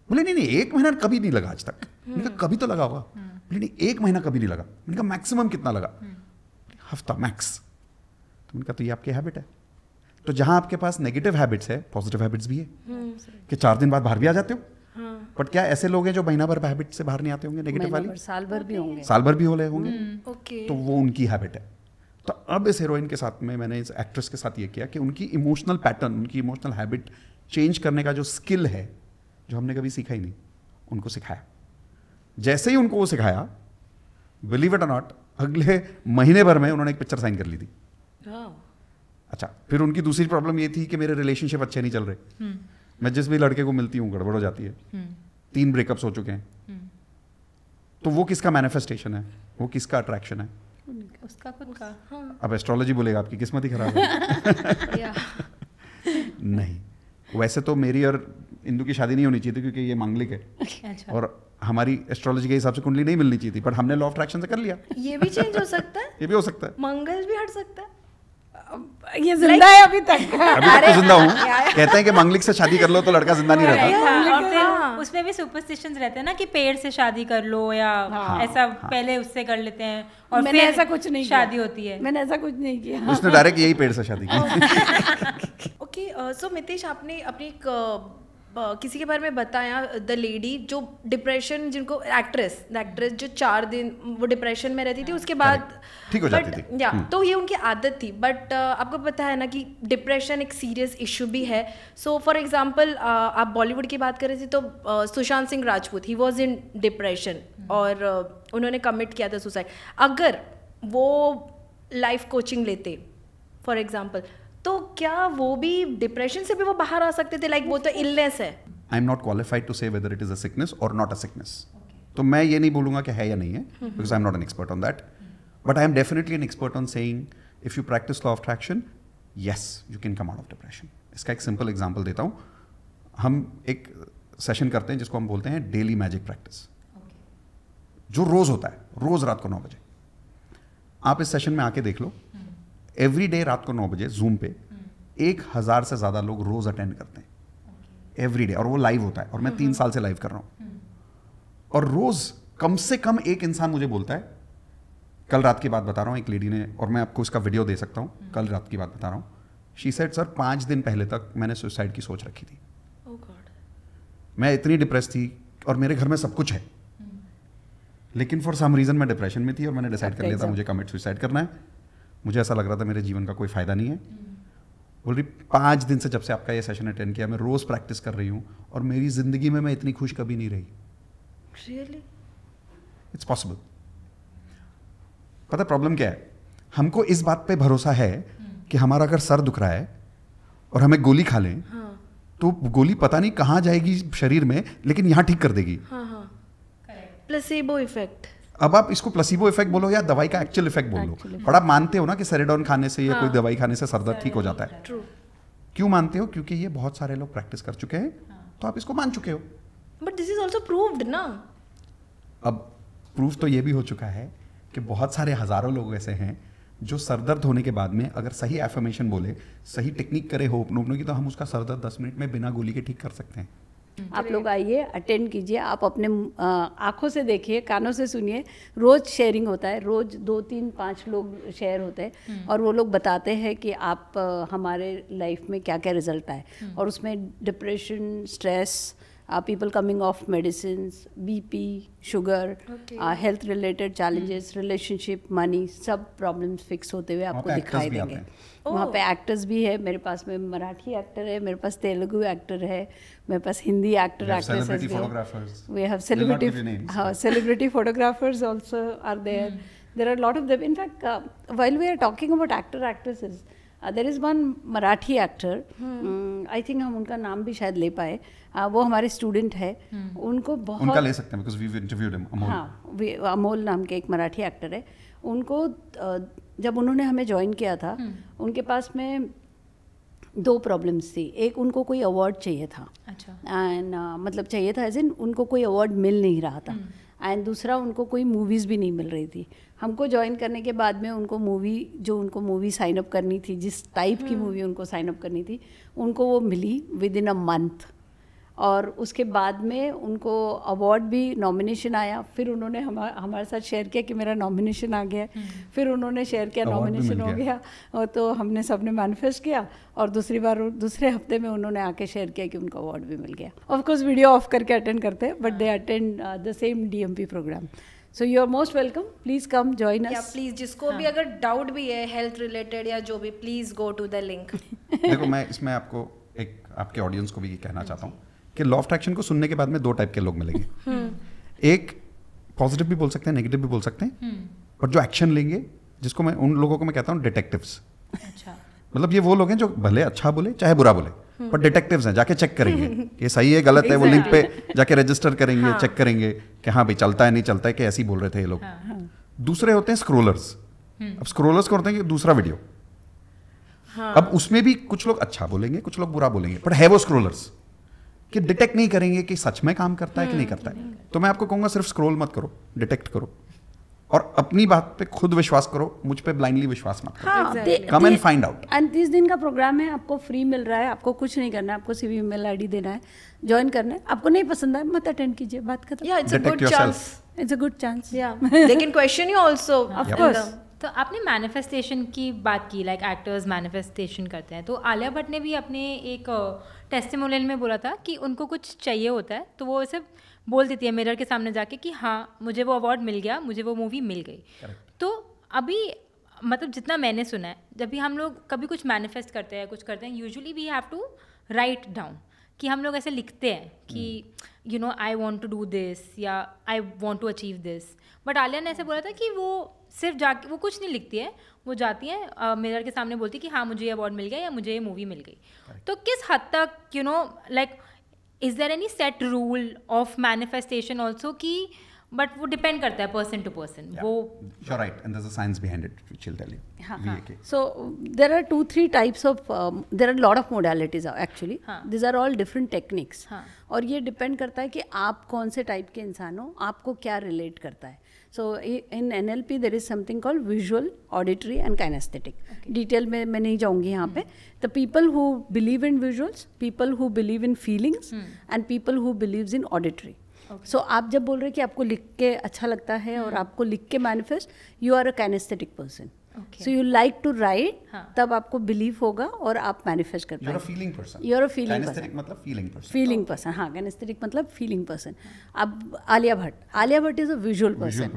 S1: बोले नहीं नहीं एक महीना कभी नहीं लगा आज तक मैंने कहा हम्म। कभी तो लगा होगा हम्म। बोले नहीं एक महीना कभी नहीं लगा मैंने कहा मैक्सिमम कितना लगा हम्म। हफ्ता मैक्स तो मैंने कहा तो ये आपकी हैबिट है तो जहाँ आपके पास नेगेटिव हैबिट्स है पॉजिटिव हैबिट्स भी है कि चार दिन बाद बाहर भी आ जाते हो बट क्या ऐसे लोग हैं जो महीना भर हैबिट से बाहर नहीं आते होंगे नेगेटिव वाली
S2: साल भर भी होंगे साल
S1: भर भी हो रहे होंगे
S2: हम्म,
S1: तो वो उनकी हैबिट है तो अब इस हीरोइन के साथ में मैंने इस एक्ट्रेस के साथ ये किया कि उनकी इमोशनल पैटर्न उनकी इमोशनल हैबिट चेंज करने का जो स्किल है जो हमने कभी सीखा ही नहीं उनको सिखाया जैसे ही उनको वो सिखाया बिलीव इट नॉट अगले महीने भर में उन्होंने एक पिक्चर साइन कर ली थी अच्छा फिर उनकी दूसरी प्रॉब्लम ये थी कि मेरे रिलेशनशिप अच्छे नहीं चल रहे हम्म। मैं जिस भी लड़के को मिलती हूँ गड़बड़ हो जाती है हम्म। तीन ब्रेकअप्स हो चुके हैं हम्म। तो वो किसका मैनिफेस्टेशन है वो किसका अट्रैक्शन है
S5: उसका खुद का हाँ।
S1: अब एस्ट्रोलॉजी बोलेगा आपकी किस्मत ही खराब है *laughs* नहीं वैसे तो मेरी और इंदु की शादी नहीं होनी चाहिए थी क्योंकि ये मांगलिक है अच्छा। और हमारी एस्ट्रोलॉजी के हिसाब से कुंडली नहीं मिलनी चाहिए थी बट हमने लॉ ऑफ अट्रैक्शन से कर लिया
S3: ये भी चेंज हो सकता है ये भी हो सकता है मंगल भी हट सकता है
S4: ये जिंदा है अभी तक *laughs* अभी तक तो जिंदा हाँ, हूँ कहते
S1: हैं कि मांगलिक से शादी कर लो तो लड़का जिंदा नहीं रहता
S4: हाँ, हाँ। उसमें भी सुपरस्टिशन रहते हैं ना कि पेड़ से शादी कर लो या हाँ, ऐसा हाँ, पहले उससे कर लेते हैं और मैंने ऐसा कुछ नहीं शादी होती है मैंने ऐसा कुछ नहीं किया उसने डायरेक्ट यही पेड़ से शादी की ओके सो मितेश आपने अपनी एक uh,
S3: किसी के बारे में बताया द लेडी जो डिप्रेशन जिनको एक्ट्रेस एक्ट्रेस जो चार दिन वो डिप्रेशन में रहती थी हाँ। उसके बाद
S1: ठीक हो जाती बट, थी या हम्म।
S3: तो ये उनकी आदत थी बट आपको पता है ना कि डिप्रेशन एक सीरियस इशू भी है सो फॉर एग्जांपल आप बॉलीवुड की बात कर रहे थे तो Sushant Singh Rajput he was in depression और उन्होंने कमिट किया था सुसाइड अगर वो लाइफ कोचिंग लेते फॉर एग्जाम्पल तो क्या वो भी डिप्रेशन से भी वो बाहर आ सकते थे लाइक वो तो इलनेस है
S1: I am not qualified to say whether it is a sickness और नॉट अ सिकनेस तो मैं ये नहीं बोलूंगा कि है या नहीं है because I am not an expert on that but I am definitely an expert on saying if you practice law of attraction yes you can come out of depression इसका एक सिंपल एग्जाम्पल देता हूँ हम एक session करते हैं जिसको हम बोलते हैं डेली मैजिक प्रैक्टिस जो रोज होता है रोज रात को नौ बजे आप इस सेशन में आके देख लो एवरी डे रात को नौ बजे जूम पे एक हज़ार से ज़्यादा लोग रोज़ अटेंड करते हैं एवरी डे और वो लाइव होता है और मैं तीन हम्म। साल से लाइव कर रहा हूं हम्म। और रोज़ कम से कम एक इंसान मुझे बोलता है कल रात की बात बता रहा हूँ एक लेडी ने और मैं आपको इसका वीडियो दे सकता हूँ हम्म। कल रात की बात बता रहा हूँ शी सेट सर पांच दिन पहले तक मैंने सुसाइड की सोच रखी थी oh मैं इतनी डिप्रेस थी और मेरे घर में सब कुछ है लेकिन फॉर सम रीज़न मैं डिप्रेशन में थी और मैंने डिसाइड कर लिया था मुझे कमिट सुसाइड करना है मुझे ऐसा लग रहा था मेरे जीवन का कोई फ़ायदा नहीं है बोल रही पाँच दिन से जब से आपका ये सेशन अटेंड किया मैं रोज़ प्रैक्टिस कर रही हूँ और मेरी ज़िंदगी में मैं इतनी खुश कभी नहीं
S3: रही
S1: इट्स पॉसिबल पता प्रॉब्लम क्या है हमको इस बात पे भरोसा है हम्म। कि हमारा अगर सर दुख रहा है और हमें गोली खा लें हाँ। तो गोली पता नहीं कहाँ जाएगी शरीर में लेकिन यहाँ ठीक कर देगी
S3: हाँ हाँ प्लेसिबो इफेक्ट
S1: अब आप इसको प्लसीबो इफेक्ट बोलो या दवाई का एक्चुअल इफेक्ट बोलो बट आप मानते हो ना कि सेरेडोन खाने से या हाँ। कोई दवाई खाने से सरदर्द ठीक हो जाता है क्यों मानते हो क्योंकि ये बहुत सारे लोग प्रैक्टिस कर चुके हैं हाँ। तो आप इसको मान चुके हो but this is also proved ना अब प्रूफ तो ये भी हो चुका है कि बहुत सारे हजारों लोग ऐसे हैं जो सरदर्द होने के बाद में अगर सही एफर्मेशन बोले सही टेक्निक करे हो अपनों की तो हम उसका सरदर्द दस मिनट में बिना गोली के ठीक कर सकते हैं
S2: हम्म। आप लोग आइए अटेंड कीजिए आप अपने आँखों से देखिए कानों से सुनिए रोज़ शेयरिंग होता है रोज़ दो तीन पाँच लोग शेयर होते हैं हम्म। और वो लोग बताते हैं कि आप हमारे लाइफ में क्या क्या रिजल्ट आए हम्म। और उसमें depression stress uh, people coming off medicines, BP, sugar, okay. uh, health related challenges, hmm. relationship, money, सब problems fix होते हुए आपको दिखाई देंगे वहाँ oh. पे एक्टर्स भी है मेरे पास में मराठी एक्टर है मेरे पास तेलुगु एक्टर है मेरे पास Hindi actor actresses celebrity photographers also are there there are lot of them in fact while we are talking about actor actresses there is one Marathi actor I think हम उनका नाम भी शायद ले पाए वो हमारे स्टूडेंट है हम्म। उनको बहुत उनका ले
S1: सकते हैं बिकॉज वी इंटरव्यूड अमोल
S2: हाँ अमोल नाम के एक मराठी एक्टर है उनको जब उन्होंने हमें ज्वाइन किया था हम्म। उनके पास में दो प्रॉब्लम्स थी एक उनको कोई अवार्ड चाहिए था अच्छा एंड uh, मतलब चाहिए था एज इन उनको कोई अवार्ड मिल नहीं रहा था एंड हम्म। दूसरा उनको कोई मूवीज़ भी नहीं मिल रही थी हमको ज्वाइन करने के बाद में उनको मूवी जो उनको मूवी साइन अप करनी थी जिस टाइप की मूवी उनको साइन अप करनी थी उनको वो मिली विद इन अ मंथ और उसके बाद में उनको अवार्ड भी नॉमिनेशन आया फिर उन्होंने हम हमारे साथ शेयर किया कि मेरा नॉमिनेशन आ गया हम्म। फिर उन्होंने शेयर किया नॉमिनेशन हो गया और तो हमने सब ने मैनिफेस्ट किया और दूसरी बार दूसरे हफ्ते में उन्होंने आके शेयर किया कि उनको अवार्ड भी मिल गया ऑफकोर्स वीडियो ऑफ करके अटेंड करते हैं but they attend the same डी program so you are most welcome please come join us please
S3: जिसको भी हाँ। अगर डाउट भी है हेल्थ रिलेटेड या जो भी please go to the link
S1: देखो मैं इसमें आपको एक आपके ऑडियंस को भी कहना चाहता हूँ कि लॉ ऑफ अट्रैक्शन को सुनने के बाद में दो टाइप के लोग
S5: मिलेंगे
S1: एक पॉजिटिव भी बोल सकते हैं नेगेटिव भी बोल सकते हैं बट हम्म। जो एक्शन लेंगे जिसको मैं उन लोगों को मैं कहता हूँ डिटेक्टिव्स अच्छा। मतलब ये वो लोग हैं जो भले अच्छा बोले चाहे बुरा बोले पर हम्म। डिटेक्टिव्स हैं जाके चेक करेंगे ये *laughs* सही है गलत है वो लिंक पे जाके रजिस्टर करेंगे चेक हाँ। करेंगे कि हाँ भाई चलता है नहीं चलता है कि ऐसे ही बोल रहे थे ये लोग हाँ। हाँ। दूसरे होते हैं स्क्रोलर्स हम्म। अब स्क्रोलर्स को होते हैं दूसरा वीडियो अब उसमें भी कुछ लोग अच्छा बोलेंगे कुछ लोग बुरा बोलेंगे बट है वो स्क्रोलर्स कि डिटेक्ट नहीं करेंगे कि सच में काम करता है कि नहीं हम्म, करता है तो मैं आपको कहूंगा सिर्फ स्क्रोल मत करो डिटेक्ट करो और अपनी बात पे खुद विश्वास करो मुझ पे ब्लाइंडली विश्वास मत करो come and find out
S2: and तीस दिन का प्रोग्राम है आपको फ्री मिल रहा है आपको कुछ नहीं करना है आपको सिर्फ ईमेल आईडी देना है ज्वाइन करना है आपको नहीं पसंद है मत अटेंड कीजिए बात खत्म या it's a good chance it's a good chance या
S3: they question you also
S4: of course तो आपने मैनिफेस्टेशन की बात की लाइक एक्टर्स मैनिफेस्टेशन करते हैं तो आलिया भट्ट ने भी अपने एक uh, टेस्टिमोनियल में बोला था कि उनको कुछ चाहिए होता है तो वो ऐसे बोल देती है मिरर के सामने जाके कि हाँ मुझे वो अवार्ड मिल गया मुझे वो मूवी मिल गई तो अभी मतलब जितना मैंने सुना है जब भी हम लोग कभी कुछ मैनिफेस्ट करते हैं कुछ करते हैं usually we have to write down कि हम लोग ऐसे लिखते हैं कि you know I want to do this या I want to achieve this but Alia ने ऐसे बोला था कि वो सिर्फ जाके वो कुछ नहीं लिखती है वो जाती है मिरर के सामने बोलती है कि हाँ मुझे ये अवार्ड मिल गया या मुझे ये मूवी मिल गई तो किस हद तक you know like is there any set rule of manifestation also कि बट वो डिपेंड करता है पर्सन टू पर्सन
S1: वो right and there is a science behind it which will tell you
S4: so there are
S2: two three types of there are lot of modalities actually this are all different techniques और ये depend करता है कि आप कौन से type के इंसान हो आपको क्या रिलेट करता है so in N L P there is something call visual auditory and kinesthetic detail में मैं नहीं जाऊँगी यहाँ पे the people who believe in visuals people who believe in feelings and people who believe in auditory so आप जब बोल रहे हैं कि आपको लिख के अच्छा लगता है और hmm. आपको लिख के manifest you are a kinesthetic person so you like to write तब आपको बिलीव होगा और आप मैनिफेस्ट कर फीलिंग पर्सन
S1: मतलब
S2: हाँ गैनिस्तरिक मतलब फीलिंग पर्सन अब Alia Bhatt Alia Bhatt is a visual person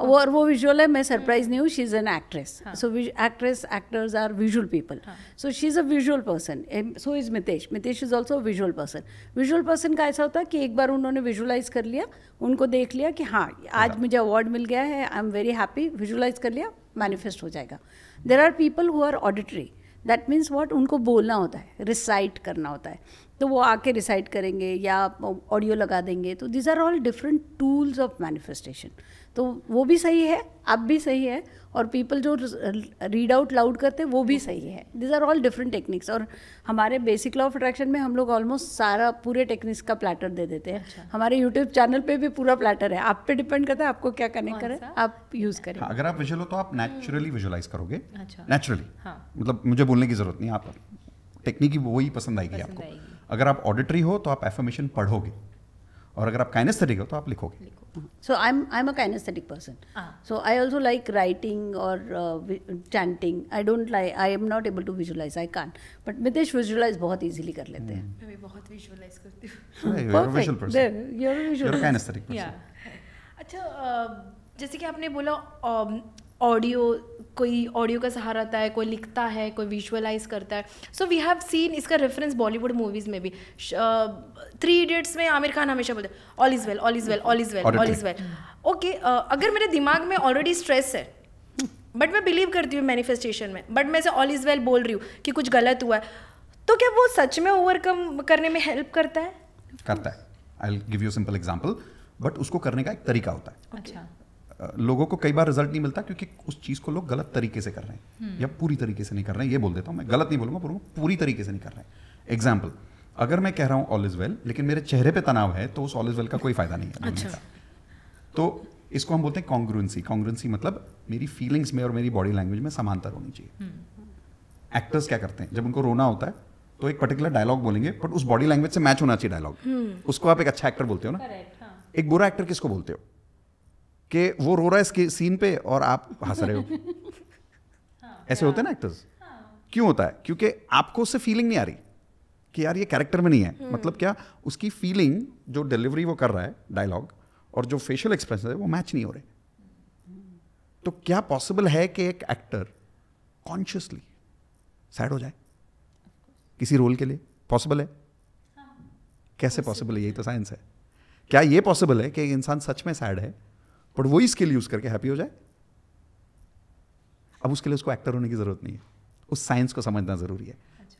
S2: वो और वो विजुअल है मैं सरप्राइज नहीं हूँ she is an actress so actress actors are visual people so she is a visual person so is Mitesh Mitesh is also visual person visual person का ऐसा होता है कि एक बार उन्होंने विजुअलाइज कर लिया उनको देख लिया कि हाँ आज हाँ. मुझे अवार्ड मिल गया है I am very happy visualize कर लिया मैनिफेस्ट हो जाएगा there are people who are auditory that means what उनको बोलना होता है रिसाइट करना होता है तो वो आके रिसाइट करेंगे या ऑडियो लगा देंगे तो these are all different tools of manifestation तो वो भी सही है आप भी सही है और पीपल जो रीड आउट लाउड करते हैं वो भी सही है these are all different techniques और हमारे बेसिक लॉ ऑफ अट्रैक्शन में हम लोग ऑलमोस्ट सारा पूरे टेक्निक्स का प्लेटर दे देते हैं अच्छा। हमारे यूट्यूब चैनल पे भी पूरा प्लेटर है आप पे डिपेंड करता है आपको क्या कनेक्ट करें आप यूज करें अगर
S1: आप विजुअल हो तो आप नेचुरली विजुअलाइज करोगे नेचुरली अच्छा। हाँ। मतलब मुझे बोलने की जरूरत नहीं आप टेक्निक वही पसंद आएगी आपको अगर आप ऑडिटरी हो तो आप एफर्मेशन पढ़ोगे और अगर आप काइनेस्थेटिक हो तो आप लिखोगे
S2: so I am I am a kinesthetic person so I also like writing और chanting I don't like I am not able to visualize I can but Mitesh visualize बहुत इजीली कर लेते हैं
S5: मैं बहुत विजुअलाइज करती
S2: हूँ
S3: *laughs* अच्छा uh, जैसे कि आपने बोला um, ऑडियो कोई ऑडियो का सहारा आता है कोई लिखता है कोई विजुअलाइज करता है सो वी हैव सीन इसका रेफरेंस बॉलीवुड मूवीज में भी थ्री इडियट्स में आमिर खान हमेशा बोलते all is well all is well all is well all is well okay अगर मेरे दिमाग में ऑलरेडी स्ट्रेस है बट मैं बिलीव करती हूँ मैनिफेस्टेशन में बट मैं ऑल इज वेल बोल रही हूँ कि कुछ गलत हुआ है तो क्या वो सच में ओवरकम करने में हेल्प करता है
S1: करता है I give you simple example but उसको करने का एक तरीका होता है अच्छा लोगों को कई बार रिजल्ट नहीं मिलता क्योंकि उस चीज़ को लोग गलत तरीके से कर रहे हैं हम्म। या पूरी तरीके से नहीं कर रहे हैं ये बोल देता हूँ मैं गलत नहीं बोलूंगा पर वो पूरी तरीके से नहीं कर रहे हैं एग्जाम्पल अगर मैं कह रहा हूँ ऑल इज़ वेल लेकिन मेरे चेहरे पर तनाव है तो उस ऑल इज़ वेल का कोई फायदा नहीं है अच्छा। तो इसको हम बोलते हैं कॉन्ग्रुएंसी कॉन्ग्रुएंसी मतलब मेरी फीलिंग्स में और मेरी बॉडी लैंग्वेज में समानता होनी चाहिए एक्टर्स हम्म। क्या करते हैं जब उनको रोना होता है तो एक पर्टिकुलर डायलॉग बोलेंगे बट उस बॉडी लैंग्वेज से मैच होना चाहिए डायलॉग हम्म। उसको आप एक अच्छा एक्टर बोलते हो ना हाँ। एक बुरा एक्टर किसको बोलते हो कि वो रो रहा है इसके सीन पे और आप हंस रहे
S5: हो ऐसे होते हैं ना
S1: एक्टर्स क्यों होता है क्योंकि आपको उससे फीलिंग नहीं आ रही कि यार ये कैरेक्टर में नहीं है हम्म। मतलब क्या उसकी फीलिंग जो डिलीवरी वो कर रहा है डायलॉग और जो फेशियल एक्सप्रेशन है वो मैच नहीं हो रहे तो क्या पॉसिबल है कि एक एक्टर कॉन्शियसली सैड हो जाए किसी रोल के लिए पॉसिबल है हाँ। कैसे पॉसिबल है यही तो साइंस है क्या ये पॉसिबल है कि इंसान सच में सैड है बट वो ही स्किल यूज करके हैप्पी हो जाए अब उसके लिए उसको एक्टर होने की ज़रूरत नहीं है उस साइंस को समझना ज़रूरी है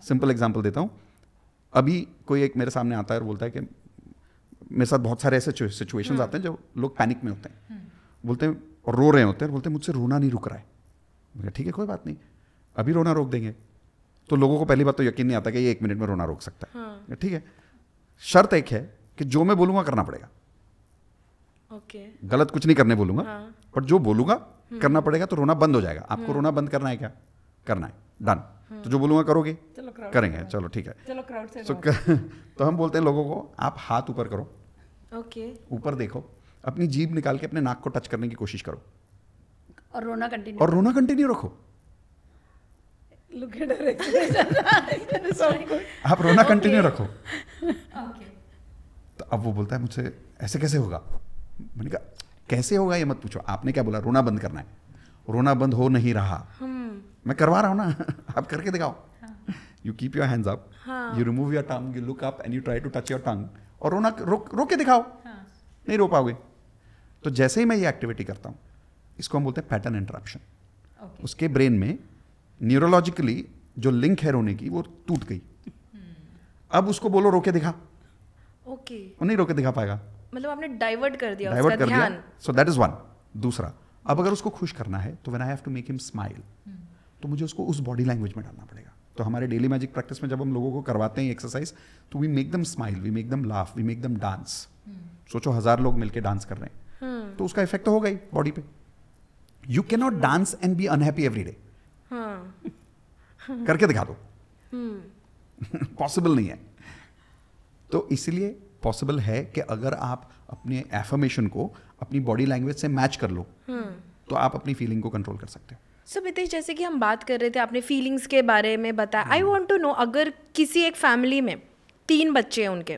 S1: सिंपल अच्छा। एग्जाम्पल देता हूँ अभी कोई एक मेरे सामने आता है और बोलता है कि मेरे साथ बहुत सारे ऐसे सिचुएशन हाँ। आते हैं जो लोग पैनिक में होते हैं हम्म। बोलते हैं और रो रहे होते हैं बोलते हैं मुझसे रोना नहीं रुक रहा है ठीक है कोई बात नहीं अभी रोना रोक देंगे तो लोगों को पहली बात तो यकीन नहीं आता कि ये एक मिनट में रोना रोक सकता है हाँ। ठीक है शर्त एक है कि जो मैं बोलूँगा करना पड़ेगा
S5: गलत
S1: कुछ नहीं करने बोलूंगा बट हाँ। जो बोलूंगा हम्म। करना पड़ेगा तो रोना बंद हो जाएगा आपको हम्म। रोना बंद करना है क्या करना है डन हम्म। तो जो बोलूंगा करोगे चलो करेंगे चलो ठीक है
S5: चलो क्राउड से so, *laughs*
S1: तो हम बोलते हैं लोगों को आप हाथ ऊपर करो ओके ऊपर देखो अपनी जीभ निकाल के अपने नाक को टच करने की कोशिश करो
S2: और रोना कंटिन्यू और रोना
S1: कंटिन्यू रखो *laughs*
S5: आप रोना कंटिन्यू
S1: रखो तो अब वो बोलता है मुझसे ऐसे कैसे होगा मैंने कहा कैसे होगा ये मत पूछो आपने क्या बोला रोना बंद करना है रोना बंद हो नहीं रहा
S5: मैं
S1: करवा रहा हूँ ना *laughs* आप करके दिखाओ you keep your hands up you remove your tongue you look up and you try to touch your tongue और रोना रोक रो के दिखाओ हाँ. नहीं रो पाओगे तो जैसे ही मैं ये एक्टिविटी करता हूँ इसको हम बोलते हैं पैटर्न इंटरप्शन उसके ब्रेन में न्यूरोलॉजिकली जो लिंक है रोने की वो टूट गई हम्म। अब उसको बोलो रोके दिखा
S5: ओके
S3: okay.
S1: नहीं रोके दिखा पाएगा
S3: मतलब आपने डाइवर्ट कर दिया डाइवर्ट कर दिया
S1: सो दैट इज वन दूसरा अब अगर उसको खुश करना है तो when I have to make him smile तो मुझे उसको उस बॉडी लैंग्वेज में डालना पड़ेगा तो हमारे डेली मैजिक प्रैक्टिस में जब हम लोगों को करवाते हैं एक्सरसाइज तो we make them smile we make them laugh we make them dance सोचो हजार लोग मिलकर डांस कर रहे हैं हम्म। तो उसका इफेक्ट तो होगा ही बॉडी पे you can not dance and be unhappy every day करके दिखा दो पॉसिबल हम्म। *laughs* नहीं है तो इसलिए पॉसिबल है कि अगर आप अपने एफर्मेशन को अपनी बॉडी लैंग्वेज से मैच कर लो हम्म। तो आप अपनी फीलिंग को कंट्रोल कर सकते हैं
S3: सो मितेश जैसे कि हम बात कर रहे थे आपने फीलिंग्स के बारे में बताया आई वॉन्ट टू नो अगर किसी एक फैमिली में तीन बच्चे हैं उनके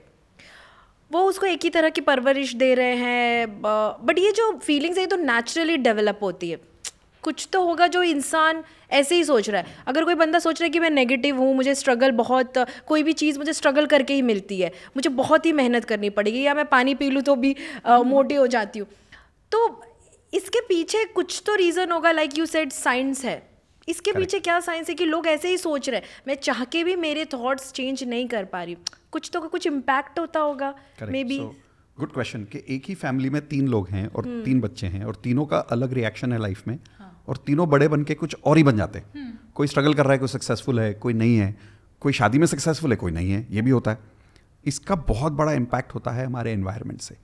S3: वो उसको एक ही तरह की परवरिश दे रहे हैं बट ये जो फीलिंग्स है ये तो नेचुरली डेवलप होती है कुछ तो होगा जो इंसान ऐसे ही सोच रहा है अगर कोई बंदा सोच रहा है कि मैं नेगेटिव हूँ मुझे स्ट्रगल बहुत कोई भी चीज़ मुझे स्ट्रगल करके ही मिलती है मुझे बहुत ही मेहनत करनी पड़ेगी या मैं पानी पी लूँ तो भी आ, मोटी हो जाती हूँ तो इसके पीछे कुछ तो रीज़न होगा लाइक यू सेड साइंस है इसके Correct. पीछे क्या साइंस है कि लोग ऐसे ही सोच रहे हैं मैं चाह के भी मेरे थॉट्स चेंज नहीं कर पा रही कुछ तो कुछ इम्पैक्ट होता होगा
S1: मे बी गुड क्वेश्चन कि एक ही फैमिली में तीन लोग हैं और hmm. तीन बच्चे हैं और तीनों का अलग रिएक्शन है लाइफ में और तीनों बड़े बन के कुछ और ही बन जाते हैं हम्म। कोई स्ट्रगल कर रहा है कोई सक्सेसफुल है कोई नहीं है कोई शादी में सक्सेसफुल है कोई नहीं है ये भी होता है इसका बहुत बड़ा इम्पैक्ट होता है हमारे एन्वायरमेंट से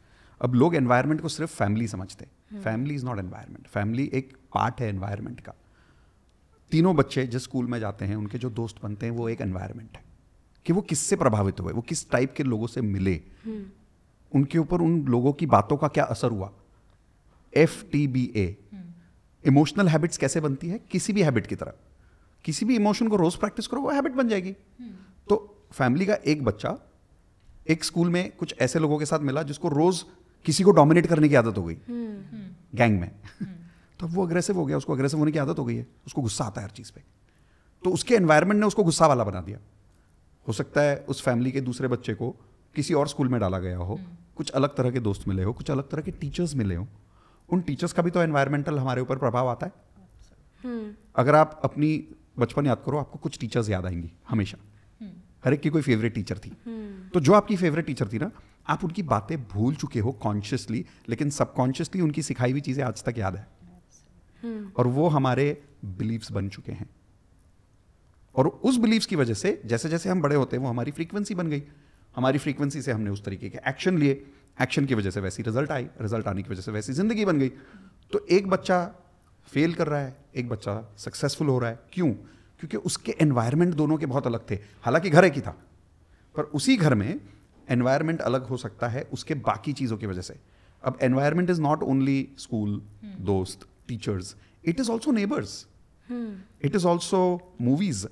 S1: अब लोग एन्वायरमेंट को सिर्फ फैमिली समझते हैं family is not environment family एक पार्ट है एनवायरमेंट का तीनों बच्चे जिस स्कूल में जाते हैं उनके जो दोस्त बनते हैं वो एक एन्वायरमेंट है कि वो किससे प्रभावित हुए वो किस टाइप के लोगों से मिले हम्म। उनके ऊपर उन लोगों की बातों का क्या असर हुआ F T B A emotional habits कैसे बनती है किसी भी हैबिट की तरह किसी भी इमोशन को रोज प्रैक्टिस करो वो हैबिट बन जाएगी हम्म। तो फैमिली का एक बच्चा एक स्कूल में कुछ ऐसे लोगों के साथ मिला जिसको रोज किसी को डोमिनेट करने की आदत हो गई
S5: हम्म।
S1: गैंग में हम्म। *laughs* तो वो अग्रेसिव हो गया उसको अग्रेसिव होने की आदत हो गई है उसको गुस्सा आता है हर चीज़ पे तो उसके एनवायरनमेंट ने उसको गुस्सा वाला बना दिया हो सकता है उस फैमिली के दूसरे बच्चे को किसी और स्कूल में डाला गया हो कुछ अलग तरह के दोस्त मिले हो कुछ अलग तरह के टीचर्स मिले हो उन टीचर्स का भी तो एनवायरमेंटल हमारे ऊपर प्रभाव आता है हम्म। अगर आप अपनी बचपन याद करो आपको कुछ टीचर्स याद आएंगी हमेशा हम्म। हर एक की कोई फेवरेट टीचर थी हम्म। तो जो आपकी फेवरेट टीचर थी ना आप उनकी बातें भूल चुके हो कॉन्शियसली लेकिन सबकॉन्शियसली उनकी सिखाई हुई चीज़ें आज तक याद है और वो हमारे बिलीव्स बन चुके हैं और उस बिलीव्स की वजह से जैसे जैसे हम बड़े होते हैं वो हमारी फ्रीक्वेंसी बन गई हमारी फ्रीक्वेंसी से हमने उस तरीके के एक्शन लिए एक्शन की वजह से वैसी रिजल्ट आई रिजल्ट आने की वजह से वैसी ज़िंदगी बन गई तो एक बच्चा फेल कर रहा है एक बच्चा सक्सेसफुल हो रहा है क्यों क्योंकि उसके एनवायरमेंट दोनों के बहुत अलग थे हालांकि घर एक ही था पर उसी घर में एनवायरमेंट अलग हो सकता है उसके बाकी चीज़ों की वजह से अब environment is not only school दोस्त teachers it is also neighbours it is also movies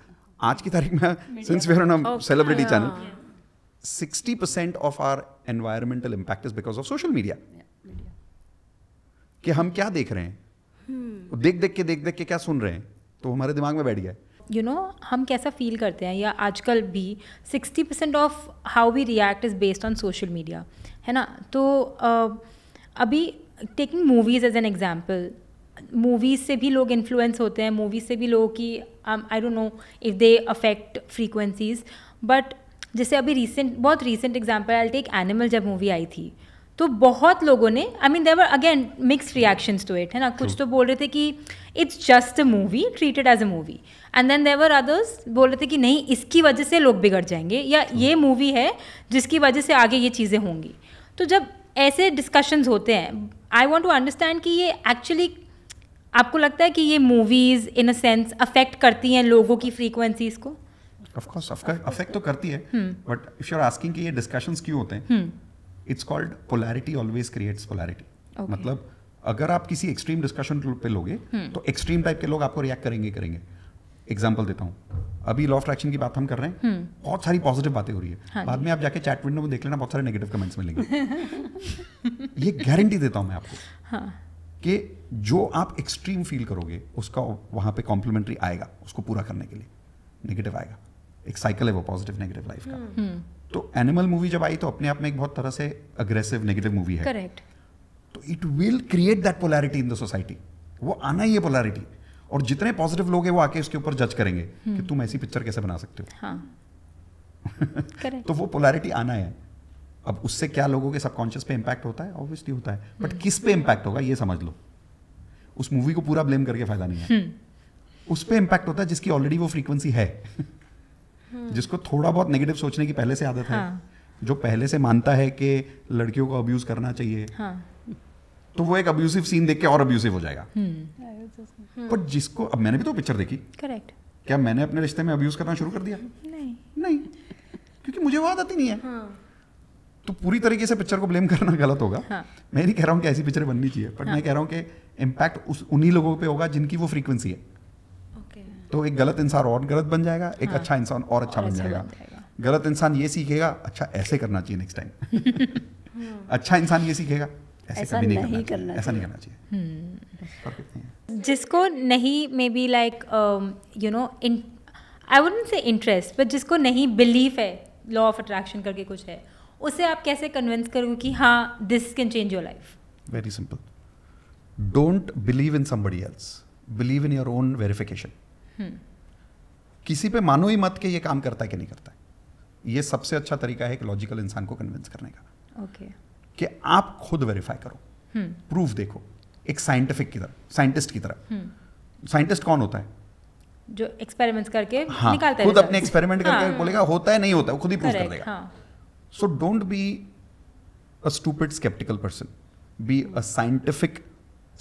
S1: आज की तारीख में since we are on celebrity channel 60% of our environmental impact is because of social media. Yeah, कि हम क्या देख रहे
S4: हैं hmm.
S1: देख देख के देख देख के क्या सुन रहे हैं तो हमारे दिमाग में बैठ गया
S4: यू you नो know, हम कैसा फील करते हैं या आजकल भी sixty percent of how we react is based on social media है ना तो अभी taking movies as an example movies से भी लोग इन्फ्लुएंस होते हैं मूवीज़ से भी लोगों की I don't know if they affect frequencies but जैसे अभी रिसेंट बहुत recent example I take Animal जब मूवी आई थी तो बहुत लोगों ने I mean there were again mixed reactions to it है ना कुछ तो बोल रहे थे कि it's just a movie treated as a movie and then there were others बोल रहे थे कि नहीं इसकी वजह से लोग बिगड़ जाएंगे या ये मूवी है जिसकी वजह से आगे ये चीज़ें होंगी तो जब ऐसे डिस्कशंस होते हैं आई वॉन्ट टू अंडरस्टैंड कि ये एक्चुअली आपको लगता है कि ये movies in a sense affect करती हैं लोगों की फ्रीक्वेंसीज़
S1: को ऑफ कोर्स अफेक्ट तो करती है but if you are asking कि ये डिस्कशंस क्यों होते हैं it's called polarity always creates polarity मतलब अगर आप किसी एक्सट्रीम डिस्कशन पे लोगे hmm. तो एक्सट्रीम टाइप के लोग आपको रिएक्ट करेंगे करेंगे एग्जाम्पल देता हूँ अभी लॉ ऑफ अट्रैक्शन की बात हम कर रहे हैं hmm. बहुत सारी पॉजिटिव बातें हो रही है हाँ बाद में आप जाके चैट विंडो में देख लेना बहुत सारे नेगेटिव कमेंट्स
S5: मिलेंगे
S1: *laughs* ये गारंटी देता हूँ मैं आपको हाँ. कि जो आप एक्सट्रीम फील करोगे उसका वहां पे कॉम्प्लीमेंट्री आएगा उसको पूरा करने के लिए नेगेटिव आएगा एक साइकिल है वो पॉजिटिव नेगेटिव लाइफ का hmm. Hmm. तो एनिमल मूवी जब आई तो अपने आप में एक बहुत तरह से अग्रेसिव नेगेटिव मूवी है करेक्ट तो it will create that polarity in the society वो आना ही है पोलैरिटी और जितने पॉजिटिव लोग हैं वो आके उसके ऊपर जज करेंगे कि hmm. तुम ऐसी पिक्चर कैसे बना सकते हो
S5: हाँ। *laughs*
S1: तो वो पोलैरिटी आना है अब उससे क्या लोगों के सबकॉन्शियस पे इम्पैक्ट होता है ऑब्वियसली होता है बट किस पे इम्पैक्ट होगा ये समझ लो उस मूवी को पूरा ब्लेम करके फायदा नहीं है उस पर इम्पैक्ट होता है जिसकी ऑलरेडी वो फ्रीक्वेंसी है *laughs* जिसको थोड़ा बहुत नेगेटिव सोचने की पहले से आदत हाँ. है जो पहले से मानता है कि लड़कियों को अब्यूज करना चाहिए हाँ. तो वो एक अब्यूसिव सीन देख के और अब्यूसिव हो जाएगा बट
S5: हम्म। hmm.
S1: जिसको अब मैंने भी तो पिक्चर देखी करेक्ट क्या मैंने अपने रिश्ते में अब्यूज करना शुरू कर दिया नहीं नहीं क्योंकि मुझे वो आदत ही नहीं है हाँ। तो पूरी तरीके से पिक्चर को ब्लेम करना गलत होगा हाँ. मैं नहीं कह रहा हूँ कि ऐसी पिक्चर बननी चाहिए बट हाँ. मैं कह रहा हूँ कि इम्पैक्ट उस उन्हीं लोगों पे होगा जिनकी वो फ्रीक्वेंसी है तो एक गलत इंसान और गलत बन जाएगा एक हाँ, अच्छा इंसान और अच्छा और बन अच्छा जाएगा गलत इंसान ये सीखेगा अच्छा ऐसे करना चाहिए नेक्स्ट टाइम *laughs* अच्छा इंसान ये सीखेगा
S4: ऐसे ऐसा कभी नहीं, नहीं करना करना ऐसा नहीं
S1: करना चाहिए हम्म।
S4: जिसको नहीं maybe like you know I wouldn't say interest but जिसको नहीं बिलीव है लॉ ऑफ अट्रैक्शन करके कुछ है उसे आप कैसे कन्विंस करोगे कि हाँ this can change your life
S1: very simple don't believe in somebody else believe in your own verification Hmm. किसी पे मानो ही मत के ये काम करता है कि नहीं करता है ये सबसे अच्छा तरीका है एक लॉजिकल इंसान को कन्विंस करने
S4: का ओके
S1: कि आप खुद वेरीफाई करो प्रूफ hmm. देखो एक साइंटिफिक की तरह साइंटिस्ट की तरह साइंटिस्ट hmm. कौन होता है
S4: जो एक्सपेरिमेंट्स करके हाँ, निकालता है खुद अपने
S1: एक्सपेरिमेंट करके हाँ, बोलेगा होता है नहीं होता है खुद ही प्रूफ कर देगा so don't be a stupid sceptical person be a scientific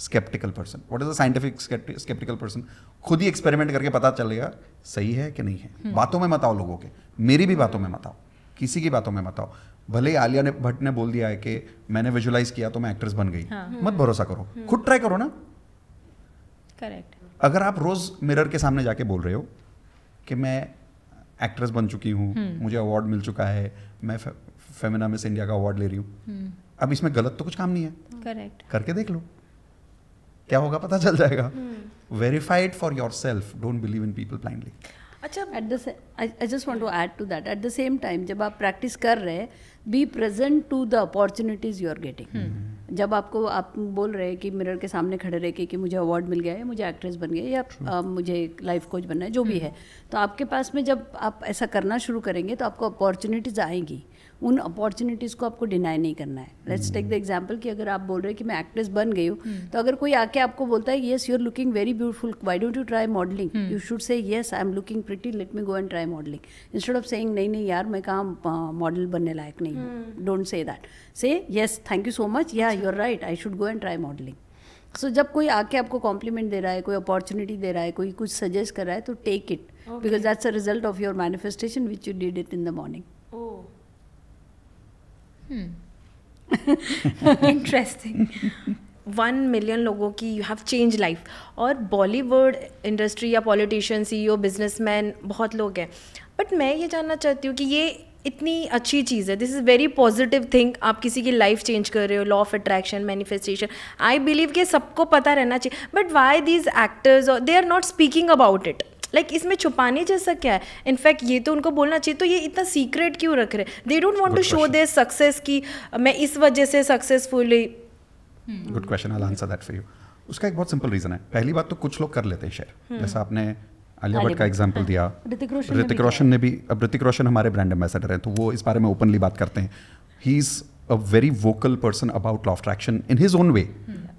S1: sceptical person what is अटिफिक साइंटिफिक स्केप्टिकल पर्सन खुद ही एक्सपेरिमेंट करके पता चलेगा सही है कि नहीं है hmm. बातों में मत आओ लोगों के मेरी भी बातों में मत आओ किसी की बातों में मत आओ भले ही आलिया ने भट्ट ने बोल दिया है कि मैंने विजुलाइज किया तो मैं एक्ट्रेस बन गई हाँ. मत हम्म। भरोसा करो हम्म। खुद ट्राई करो ना करेक्ट अगर आप रोज मिरर के सामने जाके बोल रहे हो कि मैं एक्ट्रेस बन चुकी हूँ मुझे अवार्ड मिल चुका है मैं फे, फेमिना मिस इंडिया का अवार्ड ले रही हूँ अब इसमें गलत तो कुछ काम नहीं है करेक्ट करके देख लो क्या होगा पता चल जाएगा verified for yourself don't believe in people blindly
S2: अच्छा at the I just want to add to that at the same time जब आप प्रैक्टिस कर रहे हैं be present to the opportunities you are
S5: getting
S2: जब आपको आप बोल रहे हैं कि मिरर के सामने खड़े रह के कि मुझे अवार्ड मिल गया है मुझे एक्ट्रेस बन गया या आ, मुझे लाइफ कोच बनना है जो भी हम्म। है तो आपके पास में जब आप ऐसा करना शुरू करेंगे तो आपको अपॉर्चुनिटीज़ आएंगी उन अपॉर्चुनिटीज़ को आपको डिनाई नहीं करना है लेट्स टेक द एग्जाम्पल कि अगर आप बोल रहे हैं कि मैं एक्ट्रेस बन गई हूँ हम्म। तो अगर कोई आके आपको बोलता है yes you are looking very beautiful why don't you try modelling you should say yes I am looking pretty let me go and try modelling instead of saying नहीं नहीं यार मैं कहाँ मॉडल बनने लायक नहीं हूँ don't say that say yes thank you so much yeah you are right I should go and try modelling so जब कोई आके आपको कॉम्प्लीमेंट दे रहा है कोई अपॉर्चुनिटी दे रहा है कोई कुछ सजेस्ट कर रहा है तो take it because that's a result of your manifestation which you did it in the morning interesting one million लोगों की यू हैव चेंज
S3: लाइफ और बॉलीवुड इंडस्ट्री या पॉलिटिशियन सी ओ बिजनेसमैन बहुत लोग हैं बट मैं ये जानना चाहती हूँ कि ये इतनी अच्छी चीज़ है this is very positive thing आप किसी की लाइफ चेंज कर रहे हो law of attraction manifestation I believe कि सबको पता रहना चाहिए but why these actors they are not speaking about it like like, इसमें छुपाने जैसा क्या है इनफैक्ट ये तो उनको बोलना चाहिए तो ये इतना सीक्रेट क्यों रख रहे they don't want to show their success की मैं इस वजह से successful
S1: good question I answer that for you उसका एक बहुत सिंपल रीजन है पहली बात तो कुछ लोग कर लेते हैं शेयर hmm. जैसा आपने आलिया भट्ट का एग्जाम्पल हाँ। hmm. दिया ऋतिक रोशन ऋतिक रोशन ने भी अब ऋतिक रोशन हमारे ब्रांड एम्बेसडर हैं तो वो इस बारे में ओपनली बात करते हैं he is a very vocal person about law traction in his own way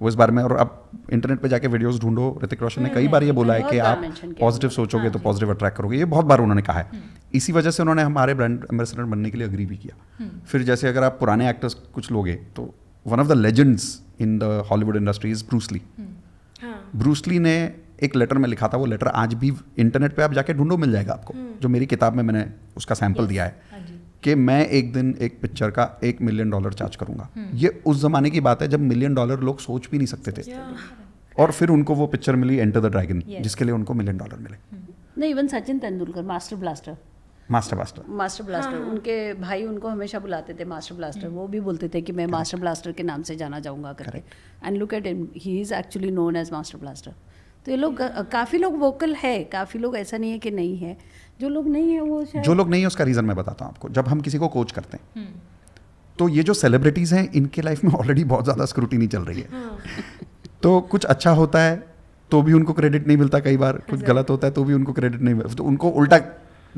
S1: वो इस बारे में और आप इंटरनेट पे जाके वीडियोस ढूंढो ऋतिक रोशन ने हम्म, कई बार ये हम्म, बोला है कि आप पॉजिटिव सोचोगे तो पॉजिटिव हाँ, अट्रैक्ट करोगे ये बहुत बार उन्होंने कहा है हम्म। इसी वजह से उन्होंने हमारे ब्रांड एम्बेसडर बनने के लिए अग्री भी किया फिर जैसे अगर आप पुराने एक्टर्स कुछ लोगे तो one of the legends in the Hollywood industry is Bruce Lee Bruce Lee ने एक लेटर में लिखा था वो लेटर आज भी इंटरनेट पे आप जाके ढूंढो मिल जाएगा आपको जो मेरी किताब में मैंने उसका सैंपल दिया है कि मैं एक दिन एक पिक्चर का एक मिलियन डॉलर चार्ज करूंगा हम्म। ये उस जमाने की बात है जब मिलियन डॉलर लोग सोच भी नहीं सकते थे और फिर उनको वो पिक्चर मिली एंटर द ड्रैगन जिसके लिए उनको मिलियन डॉलर मिले
S2: हम्म। नहीं even Sachin Tendulkar master blaster master blaster master blaster उनके भाई उनको हमेशा बुलाते थे मास्टर ब्लास्टर वो भी बोलते थे कि मैं मास्टर ब्लास्टर के नाम से जाना जाऊंगा करके and look at he is actually known as master blaster तो ये लोग काफ़ी लोग वोकल है काफ़ी लोग ऐसा नहीं है कि नहीं है जो लोग नहीं है वो
S5: शायद जो लोग
S1: नहीं है उसका रीज़न मैं बताता हूँ आपको जब हम किसी को कोच करते हैं हम्म। तो ये जो सेलिब्रिटीज़ हैं इनके लाइफ में ऑलरेडी बहुत ज़्यादा स्क्रूटिनी चल रही है हाँ। तो कुछ अच्छा होता है तो भी उनको क्रेडिट नहीं मिलता कई बार कुछ गलत होता है तो भी उनको क्रेडिट नहीं मिलता तो उनको उल्टा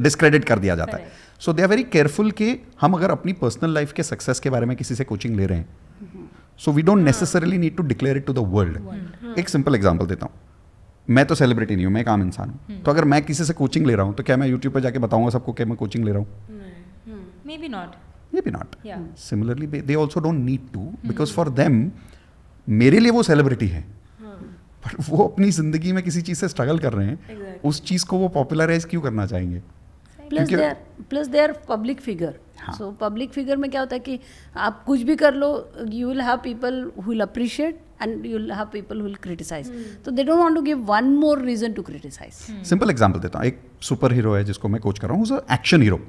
S1: डिस्क्रेडिट कर दिया जाता है so they are very careful कि हम अगर अपनी पर्सनल लाइफ के सक्सेस के बारे में किसी से कोचिंग ले रहे
S5: हैं
S1: so we don't necessarily need to declare it to the world एक सिंपल एग्जाम्पल देता हूँ मैं तो सेलिब्रिटी नहीं हूँ मैं एक आम इंसान हूँ हम्म। तो अगर मैं किसी से कोचिंग ले रहा हूँ तो क्या मैं यूट्यूब पर जाके बताऊँगा सबको क्या मैं कोचिंग ले रहा
S4: हूँ maybe not 
S1: maybe not similarly they also don't need to because for them मेरे लिए वो सेलिब्रिटी है हाँ। पर वो अपनी जिंदगी में किसी चीज़ से स्ट्रगल कर रहे हैं exactly. उस चीज़ को वो पॉपुलराइज क्यों करना चाहेंगे plus there
S2: plus there public figure so public figure में क्या होता है कि आप कुछ भी कर लो you will have people who will appreciate and you'll have people who will criticize. Hmm. So they don't want to give one more reason to criticize. Hmm.
S1: Simple example देता हूँ एक superhero हीरो है जिसको मैं coach कर रहा हूँ उसे एक्शन हीरो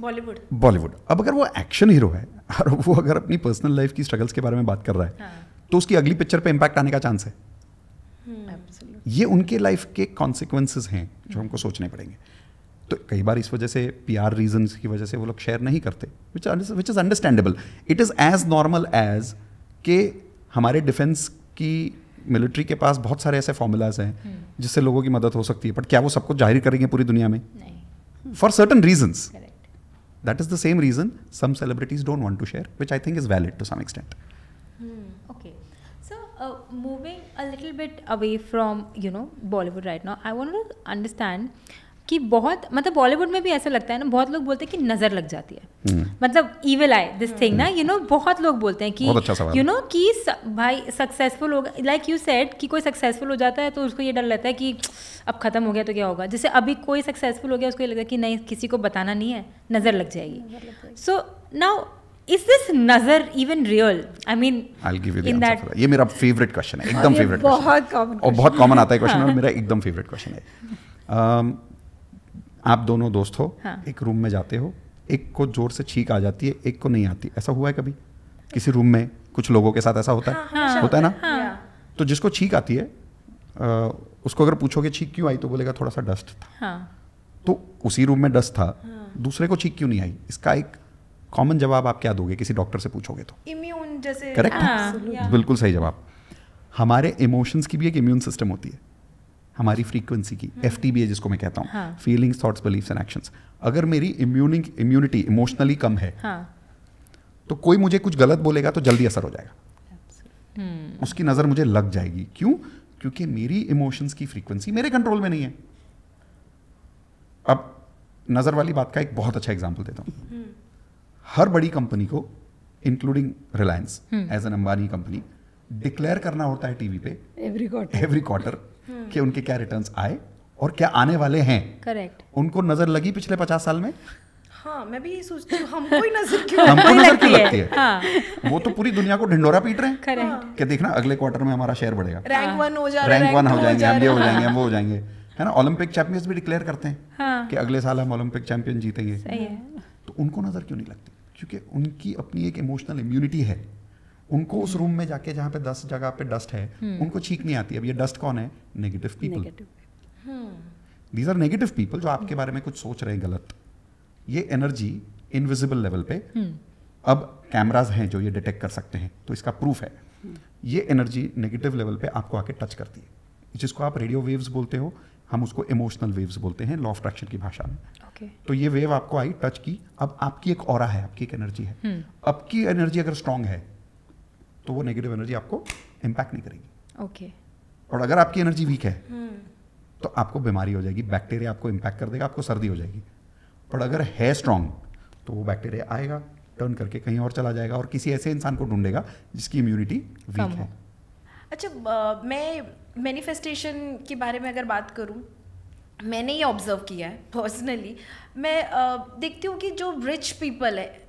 S1: बॉलीवुड Bollywood. अब अगर वो एक्शन हीरो है और वो अगर अपनी पर्सनल लाइफ की स्ट्रगल्स के बारे में बात कर रहा है हाँ. तो उसकी अगली पिक्चर पे इम्पैक्ट आने का चांस है
S5: hmm.
S1: ये उनके लाइफ के कॉन्सिक्वेंसेज हैं जो हमको सोचने पड़ेंगे तो कई बार इस वजह से पी आर रीजन्स की वजह से वो लोग शेयर नहीं करते which is understandable it is as normal as के हमारे डिफेंस की मिलिट्री के पास बहुत सारे ऐसे फॉर्मूलाज हैं हम्म। जिससे लोगों की मदद हो सकती है बट क्या वो सबको जाहिर करेंगे पूरी दुनिया में for certain reason that is the same reason some celebrities don't want to share which I think is valid to some extent
S4: okay Uh, moving a little bit away from you know Bollywood right now, I wanted to understand कि बहुत मतलब बॉलीवुड में भी ऐसा लगता है ना बहुत लोग बोलते हैं कि नज़र लग जाती है हम्म। मतलब इविल आई दिस थिंग ना यू नो बहुत लोग बोलते हैं कि यू नो अच्छा कि भाई सक्सेसफुल होगा लाइक यू सेड कि कोई सक्सेसफुल हो जाता है तो उसको ये डर लगता है कि अब ख़त्म हो गया तो क्या होगा जैसे अभी कोई सक्सेसफुल हो गया उसको ये लगता है कि नहीं किसी को बताना नहीं है नज़र लग जाएगी so now Is this nazar even real? I mean, I'll give you the answer. That...
S1: ये मेरा फेवरेट क्वेश्चन है, हाँ, एकदम फेवरेट question. बहुत common. और बहुत कॉमन आता है क्वेश्चन और मेरा एकदम फेवरेट क्वेश्चन है. *laughs* Um, आप दोनों दोस्त हो हाँ. एक रूम में जाते हो एक को जोर से छींक आ जाती है एक को नहीं आती ऐसा हुआ है कभी किसी रूम में कुछ लोगों के साथ ऐसा होता है हाँ, हाँ। होता है ना हाँ. तो जिसको छींक आती है आ, उसको अगर पूछोगे छींक क्यों आई तो बोलेगा थोड़ा सा डस्ट था हाँ. तो उसी रूम में डस्ट था हाँ. दूसरे को छींक क्यों नहीं आई इसका एक कॉमन जवाब आप क्या दोगे किसी डॉक्टर से पूछोगे तो
S3: इम्यून जैसे करेक्ट हाँ, बिल्कुल
S1: सही जवाब हमारे इमोशंस की भी एक इम्यून सिस्टम होती है हमारी फ्रीक्वेंसी की एफ टी बी है जिसको मैं कहता हूँ feelings thoughts beliefs and actions अगर मेरी इम्यूनिंग इम्यूनिटी इमोशनली कम है हाँ। तो कोई मुझे कुछ गलत बोलेगा तो जल्दी असर हो जाएगा हम्म। उसकी नज़र मुझे लग जाएगी क्यों क्योंकि मेरी इमोशंस की फ्रीक्वेंसी मेरे कंट्रोल में नहीं है अब नज़र वाली बात का एक बहुत अच्छा एग्जाम्पल देता हूँ हम्म। हर बड़ी कंपनी को including Reliance as an Ambani company declare करना होता है टीवी पे
S4: एवरी क्वार्टर एवरी
S1: क्वार्टर हम्म। कि उनके क्या रिटर्न्स आए और क्या आने वाले हैं करेक्ट उनको नजर लगी पिछले पचास साल में
S3: हाँ मैं भी यही सोचती हूँ हमको ही नजर *laughs* क्यों हमको नजर क्यों लगती है हाँ।
S1: वो तो पूरी दुनिया को ढिंडोरा पीट रहे हैं करेक्ट हाँ। कि देखना अगले क्वार्टर में हमारा शेयर बढ़ेगा
S3: रैंक वन हाँ। हो जाएगा
S1: रैंक वन हो जाएंगे हम ये हो जाएंगे हम वो हो जाएंगे है ना ओलंपिक चैंपियंस भी डिक्लेयर करते हैं हाँ। कि अगले साल हम ओलंपिक चैंपियन जीतेंगे तो उनको नजर क्यों नहीं लगती क्योंकि उनकी अपनी एक इमोशनल इम्यूनिटी है उनको उस रूम में जाके जहाँ पे दस जगह पे डस्ट है हम्म। उनको छींक नहीं आती अब ये डस्ट कौन है negative people these are negative people जो आपके बारे में कुछ सोच रहे हैं गलत ये एनर्जी इनविजिबल लेवल पे हम्म। अब कैमराज हैं जो ये डिटेक्ट कर सकते हैं तो इसका प्रूफ है ये एनर्जी नेगेटिव लेवल पे आपको आके टच करती है जिसको आप रेडियो वेव्स बोलते हो हम उसको इमोशनल वेव्स बोलते हैं लॉ ऑफ ट्रैक्शन की भाषा में okay. तो ये वेव आपको आई टच की अब आपकी एक और है आपकी एक एनर्जी है hmm. आपकी एनर्जी अगर स्ट्रांग है तो वो नेगेटिव एनर्जी आपको इम्पैक्ट नहीं करेगी ओके okay. और अगर आपकी एनर्जी वीक है hmm. तो आपको बीमारी हो जाएगी बैक्टीरिया आपको इम्पैक्ट कर देगा आपको सर्दी हो जाएगी और अगर है स्ट्रांग तो वो बैक्टीरिया आएगा टर्न करके कहीं और चला जाएगा और किसी ऐसे इंसान को ढूंढेगा जिसकी इम्यूनिटी वीक है
S3: अच्छा आ, मैं मैनिफेस्टेशन के बारे में अगर बात करूं मैंने ये ऑब्जर्व किया है पर्सनली मैं आ, देखती हूँ कि जो रिच पीपल है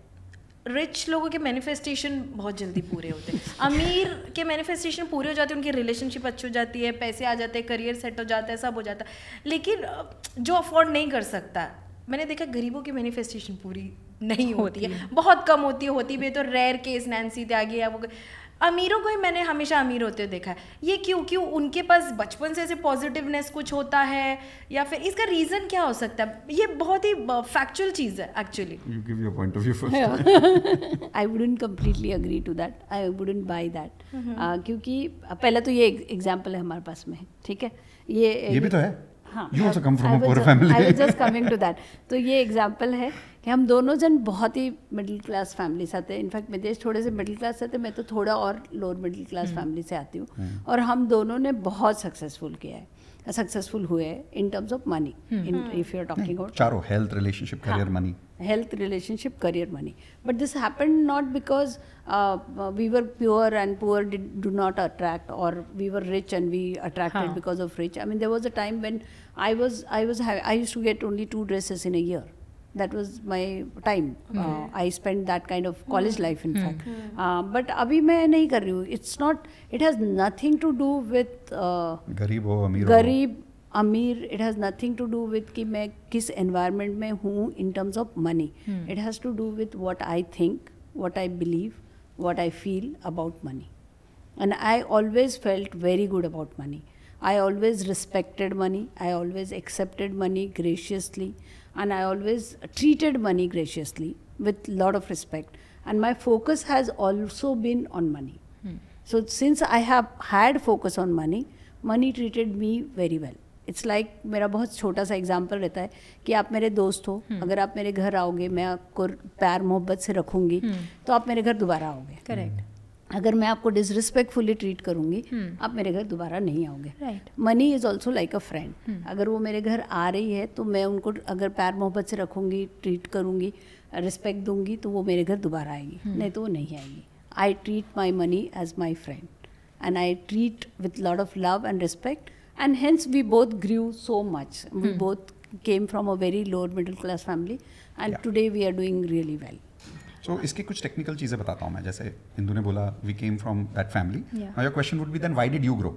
S3: रिच लोगों के मैनिफेस्टेशन बहुत जल्दी पूरे होते हैं अमीर के मैनिफेस्टेशन पूरे हो जाते हैं उनकी रिलेशनशिप अच्छी हो जाती है पैसे आ जाते हैं करियर सेट हो जाता है सब हो जाता है लेकिन जो अफोर्ड नहीं कर सकता मैंने देखा गरीबों की मैनिफेस्टेशन पूरी नहीं होती है बहुत कम होती है होती भी तो रेयर केस नैन्सी त्यागी या वो अमीरों को ही मैंने हमेशा अमीर होते हुए देखा है ये क्यों क्यों उनके पास बचपन से ऐसे पॉजिटिवनेस कुछ होता है या फिर इसका रीज़न क्या हो सकता है ये बहुत
S2: ही फैक्चुअल चीज़ है actually
S1: you give your point of view
S2: first I wouldn't completely agree to that I wouldn't buy that क्योंकि पहले तो ये एग्जाम्पल है हमारे पास में ठीक है ये ये भी तो है हाँ, you also come from I a poor just, family. I was just coming to that. तो ये एग्जाम्पल है कि हम दोनों जन बहुत ही मिडिल क्लास फैमिली से आते हैं इनफैक्ट मितेश थोड़े से मिडिल क्लास से थे मैं तो थोड़ा और लोअर मिडिल क्लास फैमिली से आती हूँ हम्म। और हम दोनों ने बहुत सक्सेसफुल किया है सक्सेसफुल हुए in terms of money in if you are talking about चारों
S1: health relationship career money
S2: health relationship career money but this happened not because we were pure and poor do not attract और we were rich and we attracted because of rich I mean there was a time when I was I was I use to get only two dresses in a year that was my time uh, i spent that kind of college hmm. life in hmm. fact hmm. Uh, but abhi main nahi kar rahi hu it's not it has nothing to do with uh,
S1: gareeb ho ameer gareeb
S2: it has nothing to do with ki main kis environment mein hu in terms of money it has to do with what i think what i believe what i feel about money and i always felt very good about money i always respected money i always accepted money graciously and I always treated money graciously with lot of respect. And my focus has also been on money. Hmm. So since I have had focus on money, money treated me very well. It's like like, मेरा बहुत छोटा सा example रहता है कि आप मेरे दोस्त हो hmm. अगर आप मेरे घर आओगे मैं आपको प्यार मोहब्बत से रखूंगी hmm. तो आप मेरे घर दोबारा आओगे करेक्ट अगर मैं आपको डिसरिस्पेक्टफुली ट्रीट करूंगी हम्म। आप मेरे घर दोबारा नहीं आओगे money is also like a friend अगर वो मेरे घर आ रही है तो मैं उनको अगर प्यार मोहब्बत से रखूंगी ट्रीट करूंगी रिस्पेक्ट दूंगी तो वो मेरे घर दोबारा आएगी हम्म। नहीं तो वो नहीं आएगी I treat my money as my friend and I treat with lot of love and respect and hence we both grew so much we both came from a very lower middle class family and today we are doing really well
S1: so so, इसकी कुछ technical चीज़ें बताता हूँ मैं जैसे हिंदू ने बोला we came from that family your question would be then why did you grow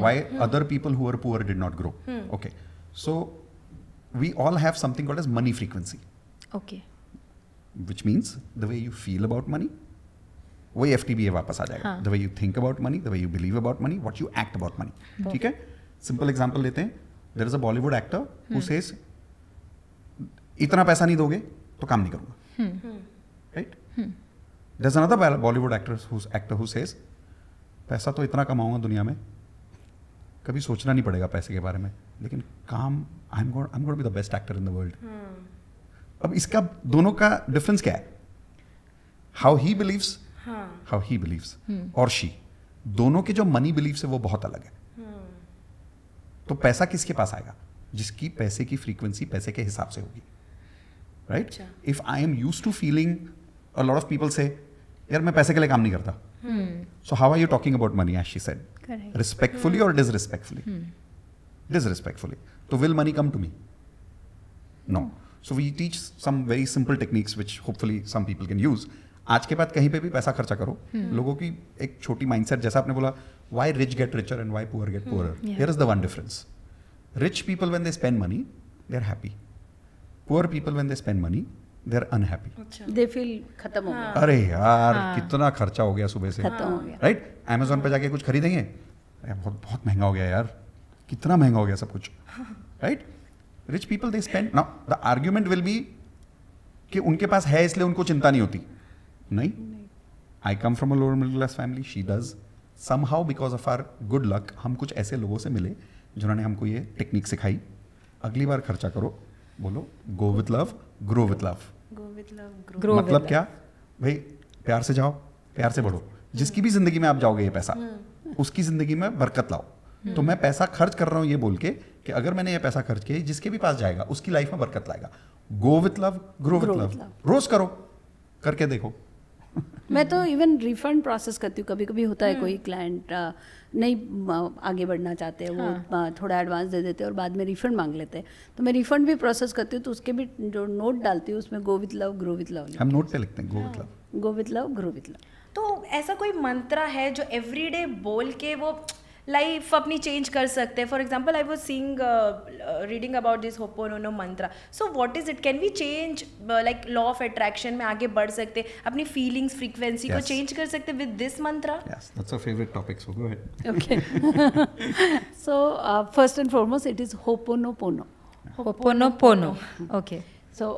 S1: why other people who are poor did not grow okay so we all have something called as money frequency okay which means the way you feel about money वही F T B A वापस आ जाएगा the way you think about money the way you believe about money what you act about money ठीक है simple example लेते हैं there is a Bollywood actor who says इतना पैसा नहीं दोगे तो काम नहीं करूंगा hmm. hmm. राइट दस hmm. there's another bollywood actor who's actor पैसा तो इतना कमाऊंगा दुनिया में कभी सोचना नहीं पड़ेगा पैसे के बारे में लेकिन काम I am I am got be the best actor in the world अब इसका दोनों का डिफरेंस क्या है how he believes how he believes और शी दोनों के जो मनी बिलीव्स है वो बहुत अलग है
S5: hmm.
S1: तो पैसा किसके पास आएगा जिसकी पैसे की फ्रीक्वेंसी पैसे के हिसाब से होगी right if I am use to feeling a lot of people से यार मैं पैसे के लिए काम नहीं करता so how are you talking about money as she
S5: said respectfully और
S1: डिसरिस्पेक्टफुली डिसरिस्पेक्टफुली तो will money come to me no so we teach some very simple techniques which hopefully some people can use आज के बाद कहीं पे भी पैसा खर्चा करो hmm. लोगों की एक छोटी माइंडसेट जैसा आपने बोला why rich get richer and why poor get poor here is the one difference rich people when they spend money they are happy poor people when they spend money they're unhappy
S2: they feel खत्म हो गया अरे यार हाँ.
S1: कितना खर्चा हो गया सुबह से खत्म हो गया राइट अमेजोन पर जाके कुछ खरीदेंगे अरे बहुत बहुत महंगा हो गया यार कितना महंगा हो गया सब कुछ right rich people they spend now the argument will be कि उनके पास है इसलिए उनको चिंता नहीं होती नहीं I come from a lower middle class family she does somehow because of our good luck हम कुछ ऐसे लोगों से मिले जिन्होंने हमको ये टेक्निक सिखाई अगली बार खर्चा करो बोलो go with love grow with love
S5: मतलब क्या
S1: भाई प्यार से जाओ प्यार से बढ़ो जिसकी भी जिंदगी में आप जाओगे ये पैसा हम्म। उसकी जिंदगी में बरकत लाओ हम्म। तो मैं पैसा खर्च कर रहा हूँ ये बोल के कि अगर मैंने ये पैसा खर्च किया जिसके भी पास जाएगा उसकी लाइफ में बरकत लाएगा go with love grow with love रोज करो करके देखो
S2: मैं तो इवन रिफंड प्रोसेस करती हूँ कभी कभी होता है हम्म। कोई क्लाइंट नहीं आगे बढ़ना चाहते हैं हाँ. वो थोड़ा एडवांस दे देते हैं और बाद में रिफंड मांग लेते हैं तो मैं रिफंड भी प्रोसेस करती हूँ तो उसके भी जो नोट डालती हूँ उसमें go with love grow with love
S1: हम नोट पे लिखते हैं go with
S2: love go with love grow with love तो ऐसा कोई मंत्रा है जो एवरीडे बोल के वो लाइफ अपनी
S3: चेंज कर सकते हैं for example I was seeing reading about this ho'oponopono mantra so what is it can we change like law of attraction में आगे बढ़ सकते अपनी फीलिंग्स फ्रीक्वेंसी
S1: को
S2: चेंज कर सकते with this mantra
S1: favourite topic
S2: so first and foremost it is ho'oponopono ho'oponopono okay so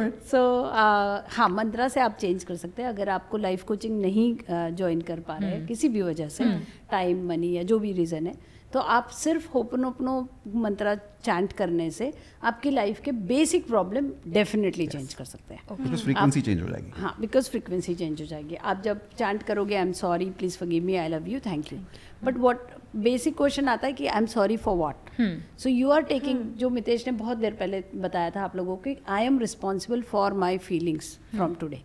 S2: so so, uh, हाँ मंत्रा से आप चेंज कर सकते हैं अगर आपको लाइफ कोचिंग नहीं ज्वाइन uh, कर पा रहे हैं हम्म। किसी भी वजह से टाइम हम्म। मनी या जो भी रीज़न है तो आप सिर्फ होपन ओपनो मंत्रा चैंट करने से आपकी लाइफ के बेसिक प्रॉब्लम डेफिनेटली चेंज कर सकते हैं बिकॉज फ्रीक्वेंसी चेंज हो जाएगी हाँ बिकॉज फ्रीक्वेंसी चेंज हो जाएगी आप जब चैंट करोगे I am sorry please forgive me I love you thank you but what basic question आता है कि I am sorry for what so you are taking जो मितेश ने बहुत देर पहले बताया था आप लोगों को I am responsible for my feelings from today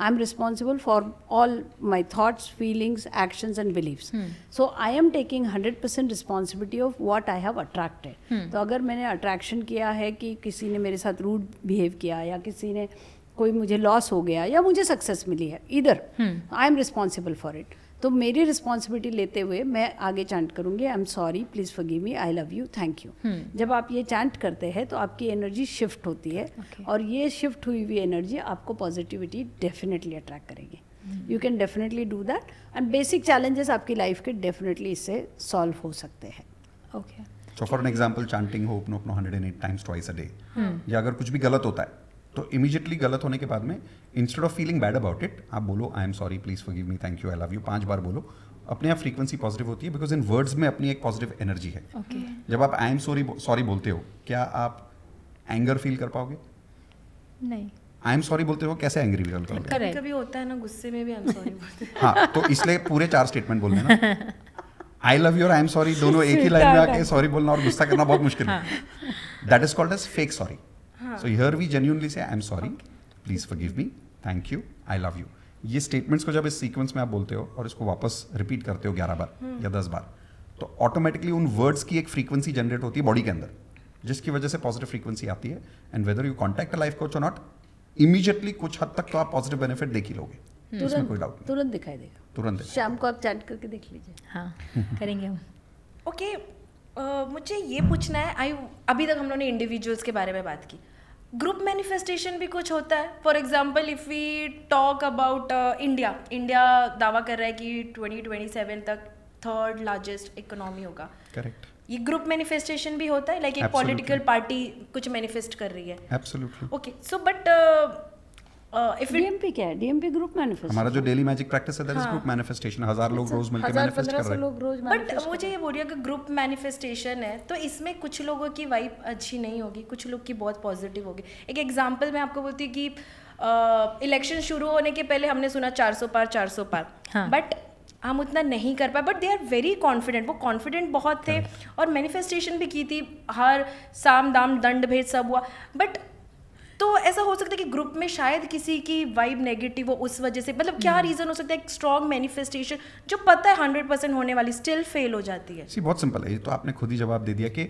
S2: I am responsible for all my thoughts feelings actions and beliefs so I am taking hundred percent responsibility of what I have attracted तो अगर मैंने attraction किया है कि किसी ने मेरे साथ रूड बिहेव किया या किसी ने कोई मुझे लॉस हो गया या मुझे सक्सेस मिली है इधर I am responsible for it तो मेरी रिस्पॉन्सिबिलिटी लेते हुए मैं आगे चांट करूंगी I am sorry please forgive me I love you thank you जब आप ये चांट करते हैं तो आपकी एनर्जी शिफ्ट होती है okay. और ये शिफ्ट हुई हुई एनर्जी आपको पॉजिटिविटी डेफिनेटली अट्रैक्ट करेगी you can definitely do that and basic challenges आपकी लाइफ के डेफिनेटली इससे सॉल्व हो सकते हैं okay
S1: so for an example chanting ho'oponopono 108 times twice a day या अगर कुछ भी गलत होता है तो इमीजिएटली गलत होने के बाद में instead of feeling bad about it आप बोलो I am sorry please forgive me thank you I love you पांच बार बोलो अपने आप फ्रीक्वेंसी पॉजिटिव होती है बिकॉज इन वर्ड्स में अपनी एक पॉजिटिव एनर्जी है okay. जब आप आई एम सॉरी सॉरी बोलते हो क्या आप एंगर फील कर पाओगे नहीं आई एम सॉरी बोलते हो कैसे एंग्री फील करोगे
S3: कभी होता है ना गुस्से में भी आई एम सॉरी बोलते हाँ तो
S1: इसलिए पूरे चार स्टेटमेंट बोलने ना आई लव यू और आई एम सॉरी दोनों एक ही लाइन *laughs* में हाँ, आके सॉरी हाँ। बोलना और गुस्सा करना बहुत मुश्किल है that is called as fake sorry so here we genuinely say I am sorry please forgive me thank you I love you ये स्टेटमेंट्स को जब इस सीक्वेंस में आप बोलते हो और इसको वापस रिपीट करते हो ग्यारह बार hmm. या दस बार तो ऑटोमेटिकली उन वर्ड्स की एक फ्रीक्वेंसी जनरेट होती है बॉडी के अंदर जिसकी वजह से पॉजिटिव फ्रीक्वेंसी आती है and whether you contact life coach not immediately कुछ हद तक तो आप पॉजिटिव बेनिफिट देख ही लोगे तुरंत कोई डाउट
S2: तुरंत दिखाई देगा तुरंत शाम को आप चैट करके देख लीजिए हाँ *laughs* करेंगे हम ओके okay, uh, मुझे ये पूछना है आई अभी तक हम लोगों ने इंडिविजुअल्स
S3: के बारे में बात की ग्रुप मैनिफेस्टेशन भी कुछ होता है for example if we talk about India India दावा कर रहा है कि 2027 तक थर्ड लार्जेस्ट इकोनॉमी होगा करेक्ट ये ग्रुप मैनिफेस्टेशन भी होता है लाइक like एक पॉलिटिकल पार्टी कुछ मैनिफेस्ट कर रही
S1: है
S3: ओके सो बट Uh, हाँ। ग्रुप मैनिफेस्टेशन है तो इसमें कुछ लोगों की वाइब अच्छी नहीं होगी कुछ लोग की बहुत पॉजिटिव होगी एक एग्जाम्पल मैं आपको बोलती हूँ कि इलेक्शन शुरू होने के पहले हमने सुना चार सौ पार चार सौ पार बट हाँ। हम उतना नहीं कर पाए but they are very confident वो कॉन्फिडेंट बहुत थे और मैनिफेस्टेशन भी की थी हर साम दाम दंड भेद सब हुआ बट तो ऐसा हो सकता है कि ग्रुप में शायद किसी की वाइब नेगेटिव हो उस वजह से मतलब क्या रीज़न hmm. हो सकता है एक स्ट्रॉन्ग मैनिफेस्टेशन जो पता है हंड्रेड परसेंट होने वाली स्टिल फेल हो जाती है
S1: सी बहुत सिंपल है ये तो आपने खुद ही जवाब दे दिया कि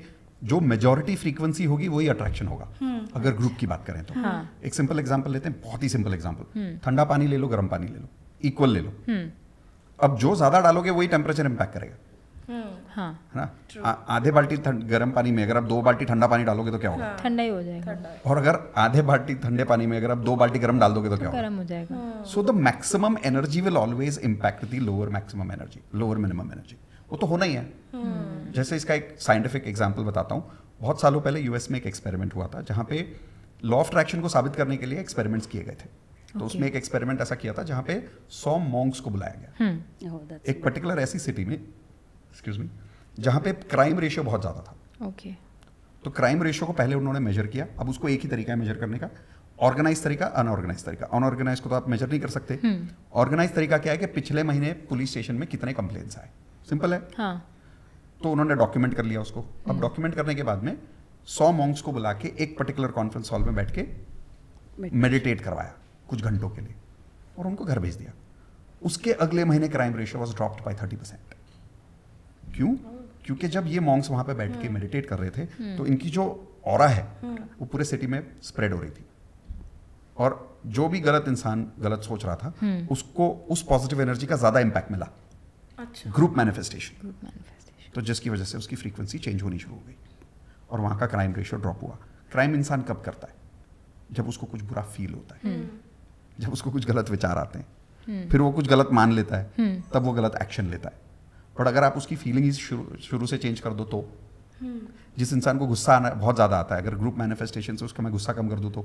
S1: जो मेजोरिटी फ्रीक्वेंसी होगी वही अट्रैक्शन होगा hmm. अगर ग्रुप की बात करें तो हाँ। एक सिंपल एग्जाम्पल लेते हैं बहुत ही सिंपल एग्जाम्पल hmm. ठंडा पानी ले लो गर्म पानी ले लो इक्वल ले
S5: लो
S1: अब जो ज्यादा डालोगे वही टेम्परेचर इम्पैक्ट करेगा
S4: हम्म। हाँ।
S1: ना आधे बाल्टी गर्म पानी में अगर आप दो बाल्टी ठंडा पानी डालोगे तो क्या होगा
S4: हाँ। ठंडा ही हो जाएगा
S1: और अगर आधे बाल्टी ठंडे पानी में अगर आप दो बाल्टी गर्म डाल दोगे तो क्या
S4: गर्म हो जाएगा
S1: so the maximum energy will always impact the lower maximum energy lower minimum energy वो तो होना ही है हम्म। जैसे इसका एक साइंटिफिक एग्जाम्पल बताता हूँ बहुत सालों पहले यूएस में एक एक्सपेरिमेंट हुआ था जहाँ पे लॉ ऑफ ट्रैक्शन को साबित करने के लिए एक्सपेरिमेंट्स किए गए थे तो okay. उसमें एक एक्सपेरिमेंट ऐसा किया था जहाँ पे सौ मॉन्ग्स को बुलाया गया
S5: हम्म। oh, एक
S1: पर्टिकुलर ऐसी सिटी में एक्सक्यूज मी जहाँ पे क्राइम रेशियो बहुत ज़्यादा
S4: था ओके
S1: तो क्राइम रेशियो को पहले उन्होंने मेजर किया अब उसको एक ही तरीका है मेजर करने का ऑर्गेनाइज तरीका अनऑर्गेनाइज तरीका अनऑर्गेनाइज को तो आप मेजर नहीं कर सकते ऑर्गेनाइज हम्म। तरीका क्या है कि पिछले महीने पुलिस स्टेशन में कितने कंप्लेन्ट्स आए सिंपल है हाँ. तो उन्होंने डॉक्यूमेंट कर लिया उसको अब डॉक्यूमेंट हम्म। करने के बाद में सौ मॉन्ग्स को बुला के एक पर्टिकुलर कॉन्फ्रेंस हॉल में बैठ के मेडिटेट करवाया कुछ घंटों के लिए और उनको घर भेज दिया उसके अगले महीने crime ratio was dropped by thirty percent क्यों क्योंकि जब ये मॉन्ग्स वहां पे बैठ के मेडिटेट हम्म। कर रहे थे हम्म। तो इनकी जो और है हम्म। वो पूरे सिटी में स्प्रेड हो रही थी और जो भी गलत इंसान गलत सोच रहा था उसको उस पॉजिटिव एनर्जी का ज़्यादा इम्पैक्ट मिला
S5: ग्रुप अच्छा।
S1: मैनिफेस्टेशन तो जिसकी वजह से उसकी फ्रीक्वेंसी चेंज होनी शुरू हो गई और वहां का क्राइम रेशियो ड्रॉप हुआ क्राइम इंसान कब करता है जब उसको कुछ बुरा फील होता है जब उसको कुछ गलत विचार आते हैं फिर वो कुछ गलत मान लेता है तब वो गलत एक्शन लेता है बट अगर आप उसकी फीलिंग ही शुरू से चेंज कर दो तो हम्म। जिस इंसान को गुस्सा आना बहुत ज़्यादा आता है अगर ग्रुप मैनिफेस्टेशन से उसका मैं गुस्सा कम कर दूँ तो,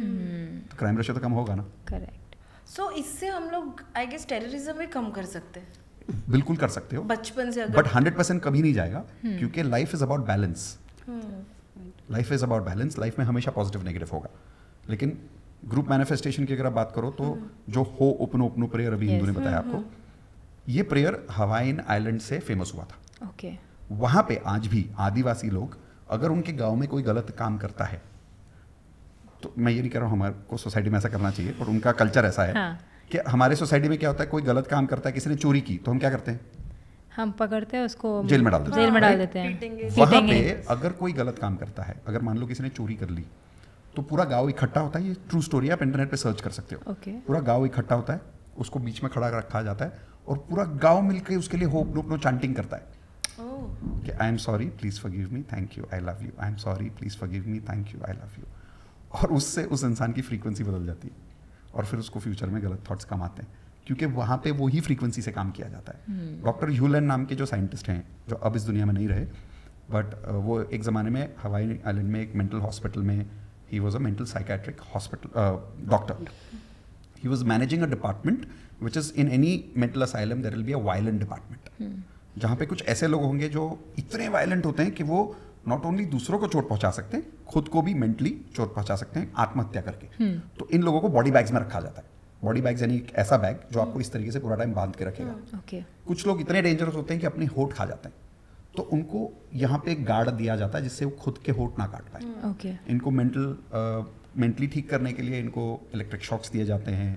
S1: क्राइम हम्म। रेशो तो, तो कम होगा ना
S4: करेक्ट
S3: सो इससे हम लोग आई गेस टेररिज्म भी कम कर सकते हैं
S1: बिल्कुल कर सकते हो
S3: बचपन से बट हंड्रेड
S1: परसेंट कभी नहीं जाएगा hmm. क्योंकि life is about balance life is about balance life में हमेशा पॉजिटिव नेगेटिव होगा लेकिन ग्रुप मैनिफेस्टेशन की अगर आप बात करो तो hmm. जो हो उपनो उपनो प्रेयर अभी yes. हिंदू ने बताया hmm. आपको hmm. ये प्रेयर हवाइन आइलैंड से फेमस हुआ था ओके okay. वहाँ पे आज भी आदिवासी लोग अगर उनके गांव में कोई गलत काम करता है तो मैं ये नहीं कह रहा हूँ हमारे को सोसाइटी में ऐसा करना चाहिए पर उनका कल्चर ऐसा है हाँ. कि हमारे सोसाइटी में क्या होता है कोई गलत काम करता है किसी ने चोरी की तो हम क्या करते हैं
S4: हम पकड़ते हैं उसको जेल में डाल देते हैं जेल वहाँ पे
S1: अगर कोई गलत काम करता है अगर मान लो किसी ने चोरी कर ली तो पूरा गांव इकट्ठा होता है ये ट्रू स्टोरी आप इंटरनेट पे सर्च कर सकते हो पूरा गांव इकट्ठा होता है उसको बीच में खड़ा रखा जाता है और पूरा गांव मिलकर उसके लिए होप ग्रुप नो चांटिंग करता है
S5: oh.
S1: कि I am sorry please forgive me thank you I love you I am sorry please forgive me thank you I love you और उससे उस इंसान की फ्रीक्वेंसी बदल जाती है और फिर उसको फ्यूचर में गलत थाट्स कम आते हैं क्योंकि वहाँ पे वो ही फ्रीक्वेंसी से काम किया जाता है डॉक्टर hmm. ह्यूलन नाम के जो साइंटिस्ट हैं जो अब इस दुनिया में नहीं रहे बट uh, वो एक ज़माने में हवाई आइलैंड में एक मेंटल हॉस्पिटल में ही was a mental psychiatric hospital doctor ही was managing a department which is in any mental asylum there will be a violent department जहाँ पे कुछ ऐसे लोग होंगे जो इतने वायलेंट होते हैं कि वो नॉट ओनली दूसरों को चोट पहुंचा सकते हैं खुद को भी मेंटली चोट पहुंचा सकते हैं आत्महत्या करके hmm. तो इन लोगों को बॉडी बैग्स में रखा जाता है बॉडी बैग यानी एक ऐसा बैग जो आपको इस तरीके से पूरा टाइम बांध के रखेगा hmm. okay. कुछ लोग इतने डेंजरस होते हैं कि अपने होठ खा जाते हैं तो उनको यहाँ पे एक गार्ड दिया जाता है जिससे वो खुद के होठ ना काट पाए hmm. okay. इनको मेंटल मेंटली uh, ठीक करने के लिए इनको इलेक्ट्रिक शॉक्स दिए जाते हैं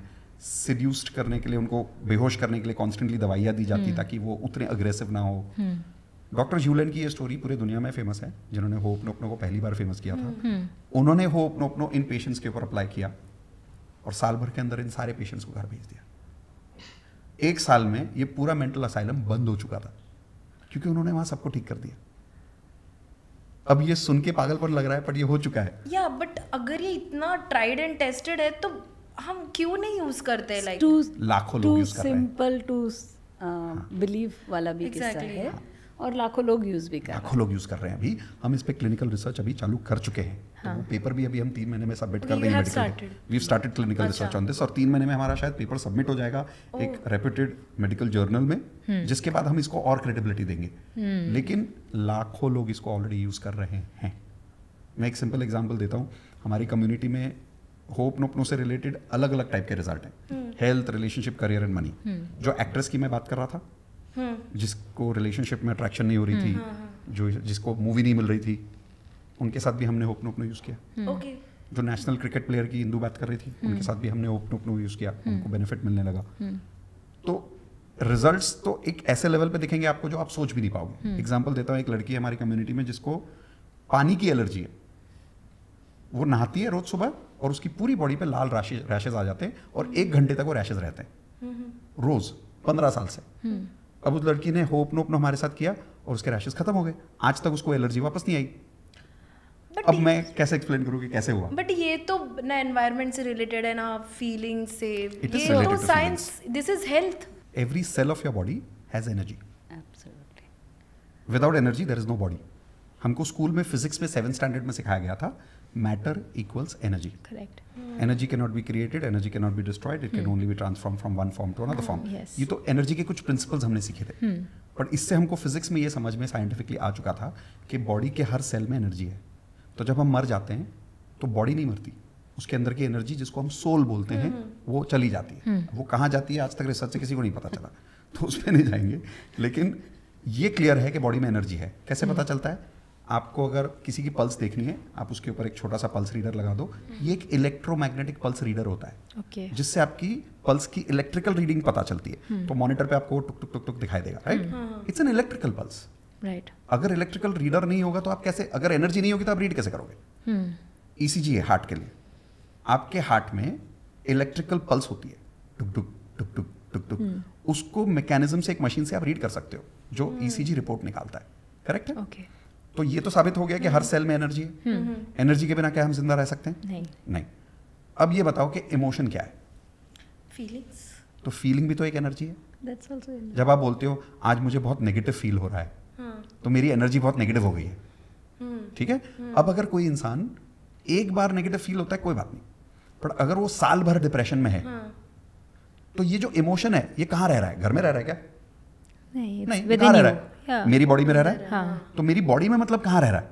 S1: सिड्यूस्ड करने के लिए उनको बेहोश करने के लिए कॉन्स्टेंटली दवाइयाँ दी जाती हम्म। ताकि वो उतने अग्रेसिव ना हो डॉक्टर हम्म। ह्यूलन की ये स्टोरी पूरे दुनिया में फेमस है जिन्होंने होप नोपनो को पहली बार फेमस किया था हम्म, उन्होंने होप नोपनो इन पेशेंट्स के ऊपर अप्लाई किया और साल भर के अंदर इन सारे पेशेंट्स को घर भेज दिया एक साल में ये पूरा मेंटल असाइलम बंद हो चुका था क्योंकि उन्होंने वहां सबको ठीक कर दिया अब ये सुन के पागल पर लग रहा है पर ये हो चुका है
S3: या बट अगर ये इतना ट्राइड एंड टेस्टेड है तो हम क्यों नहीं यूज करते
S2: लाइक टू लाखों टू सिंपल टू बिलीव वाला भी exactly. है और लाखों लोग यूज़ भी कर लाखों
S1: लोग यूज़ कर रहे हैं अभी हम इस पर क्लिनिकल रिसर्च अभी चालू कर चुके हैं तो हाँ. तो पेपर भी अभी हम तीन महीने में सबमिट कर देंगे medical we started clinical research on this और तीन महीने में हमारा शायद पेपर सबमिट हो जाएगा oh. एक रेप्यूटेड मेडिकल जर्नल में hmm. जिसके बाद हम इसको और क्रेडिबिलिटी देंगे
S5: hmm. लेकिन
S1: लाखों लोग इसको ऑलरेडी यूज़ कर रहे हैं मैं एक सिंपल एग्जाम्पल देता हूँ हमारी कम्युनिटी में होप नोप नो से रिलेटेड अलग अलग टाइप के रिजल्ट हैं health relationship career and money जो एक्ट्रेस की मैं बात कर रहा था हम्म। जिसको रिलेशनशिप में अट्रैक्शन नहीं हो रही हम्म, थी हाँ, हाँ। जो जिसको मूवी नहीं मिल रही थी उनके साथ भी हमने होप नोप नो यूज़ किया हम्म। okay. जो नेशनल क्रिकेट प्लेयर की इंदू बात कर रही थी उनके साथ भी हमने होप नोप नो यूज़ किया उनको बेनिफिट मिलने लगा तो रिजल्ट्स तो एक ऐसे लेवल पे दिखेंगे आपको जो आप सोच भी नहीं पाओगे एग्जाम्पल देता हूँ एक लड़की है हमारी कम्युनिटी में जिसको पानी की एलर्जी है वो नहाती है रोज सुबह और उसकी पूरी बॉडी पे लाल रैशेज आ जाते हैं और एक घंटे तक वो रैशेज रहते हैं रोज पंद्रह साल से अब उस लड़की ने होप नोप नो हमारे साथ किया और उसके रैशेज खत्म हो गए आज तक उसको एलर्जी वापस नहीं आई अब मैं कैसे एक्सप्लेन करूँ कि कैसे हुआ
S3: बट ये तो ना एनवायरमेंट से रिलेटेड है ना फीलिंग से ये तो science this is health
S1: every cell of your body has energy without energy there is no body हमको स्कूल में फिजिक्स में सेवन स्टैंडर्ड में सिखाया गया था matter equals energy. Correct. Mm. Energy cannot be created, energy cannot be destroyed, it can only be transformed from one form to another form. Yes. ye to energy ke kuch principles humne sikhe the but but isse humko physics mein ye samajh mein scientifically aa chuka tha ki body ke har cell mein energy hai to jab hum mar jate hain to body nahi marti उसके अंदर की energy जिसको हम soul बोलते हैं वो चली जाती है वो कहाँ जाती है आज तक रिसर्च से किसी को नहीं पता चला तो उस पर नहीं जाएंगे लेकिन ये क्लियर है कि बॉडी में एनर्जी है कैसे पता चलता है आपको अगर किसी की पल्स देखनी है आप उसके ऊपर एक छोटा सा पल्स रीडर लगा दो ये एक इलेक्ट्रोमैग्नेटिक पल्स रीडर होता है okay. जिससे आपकी पल्स की इलेक्ट्रिकल रीडिंग पता चलती है hmm. तो मॉनिटर पे आपको टुक टुक टुक टुक दिखाई देगा right it's an electrical pulse right अगर इलेक्ट्रिकल रीडर नहीं होगा तो आप कैसे अगर एनर्जी नहीं होगी तो आप रीड कैसे
S5: करोगे
S1: ईसीजी हम्म। e है हार्ट के लिए आपके हार्ट में इलेक्ट्रिकल पल्स होती है टुक टुक टुक टुक टुक टुक हम्म। उसको मैकेनिज्म से एक मशीन से आप रीड कर सकते हो जो ईसीजी रिपोर्ट e निकालता है करेक्ट है तो ये तो साबित हो गया कि हर हम्म। सेल में एनर्जी
S5: है एनर्जी
S1: हम्म। के बिना क्या हम जिंदा रह सकते हैं नहीं नहीं अब ये बताओ कि इमोशन क्या है फीलिंग्स तो फीलिंग भी तो एक एनर्जी
S5: है जब आप
S1: बोलते हो आज मुझे बहुत नेगेटिव फील हो रहा है हाँ. तो मेरी एनर्जी बहुत नेगेटिव हो गई है
S5: हम्म। ठीक है अब अगर
S1: कोई इंसान एक बार नेगेटिव फील होता है कोई बात नहीं पर अगर वो साल भर डिप्रेशन में है हाँ. तो ये जो इमोशन है ये कहाँ रह रहा है घर में रह रहा है क्या
S5: नहीं नहीं कहाँ रह रहा है मेरी बॉडी में रह रहा है हाँ।
S1: तो मेरी बॉडी में मतलब कहाँ रह रहा है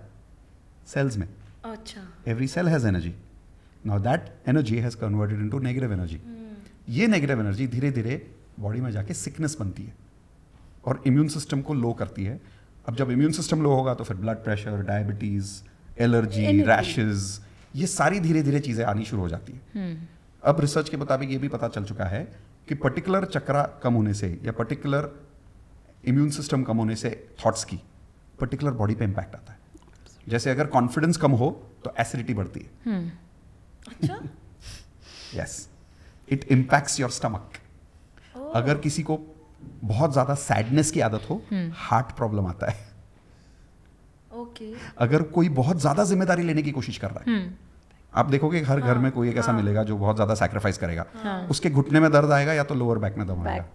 S1: सेल्स में अच्छा every cell has energy now that energy has converted into negative energy ये नेगेटिव एनर्जी धीरे धीरे बॉडी में जाके सिकनेस बनती है और इम्यून सिस्टम को लो करती है अब जब इम्यून सिस्टम लो होगा तो फिर blood pressure diabetes allergy rashes ये सारी धीरे धीरे चीज़ें आनी शुरू हो जाती है hmm. अब रिसर्च के मुताबिक ये भी पता चल चुका है कि पर्टिकुलर चक्रा कम होने से या पर्टिकुलर इम्यून सिस्टम कम होने से थॉट्स की पर्टिकुलर बॉडी पे इम्पैक्ट आता है जैसे अगर कॉन्फिडेंस कम हो तो एसिडिटी बढ़ती
S5: है
S1: yes it impacts your stomach अगर किसी को बहुत ज्यादा सैडनेस की आदत हो हार्ट hmm. प्रॉब्लम आता है okay. अगर कोई बहुत ज्यादा जिम्मेदारी लेने की कोशिश कर रहा है hmm. आप देखोगे हर घर में हाँ। कोई एक ऐसा हाँ। मिलेगा जो बहुत ज्यादा सैक्रिफाइस करेगा हाँ, उसके घुटने में दर्द आएगा या तो लोअर बैक में दर्द आएगा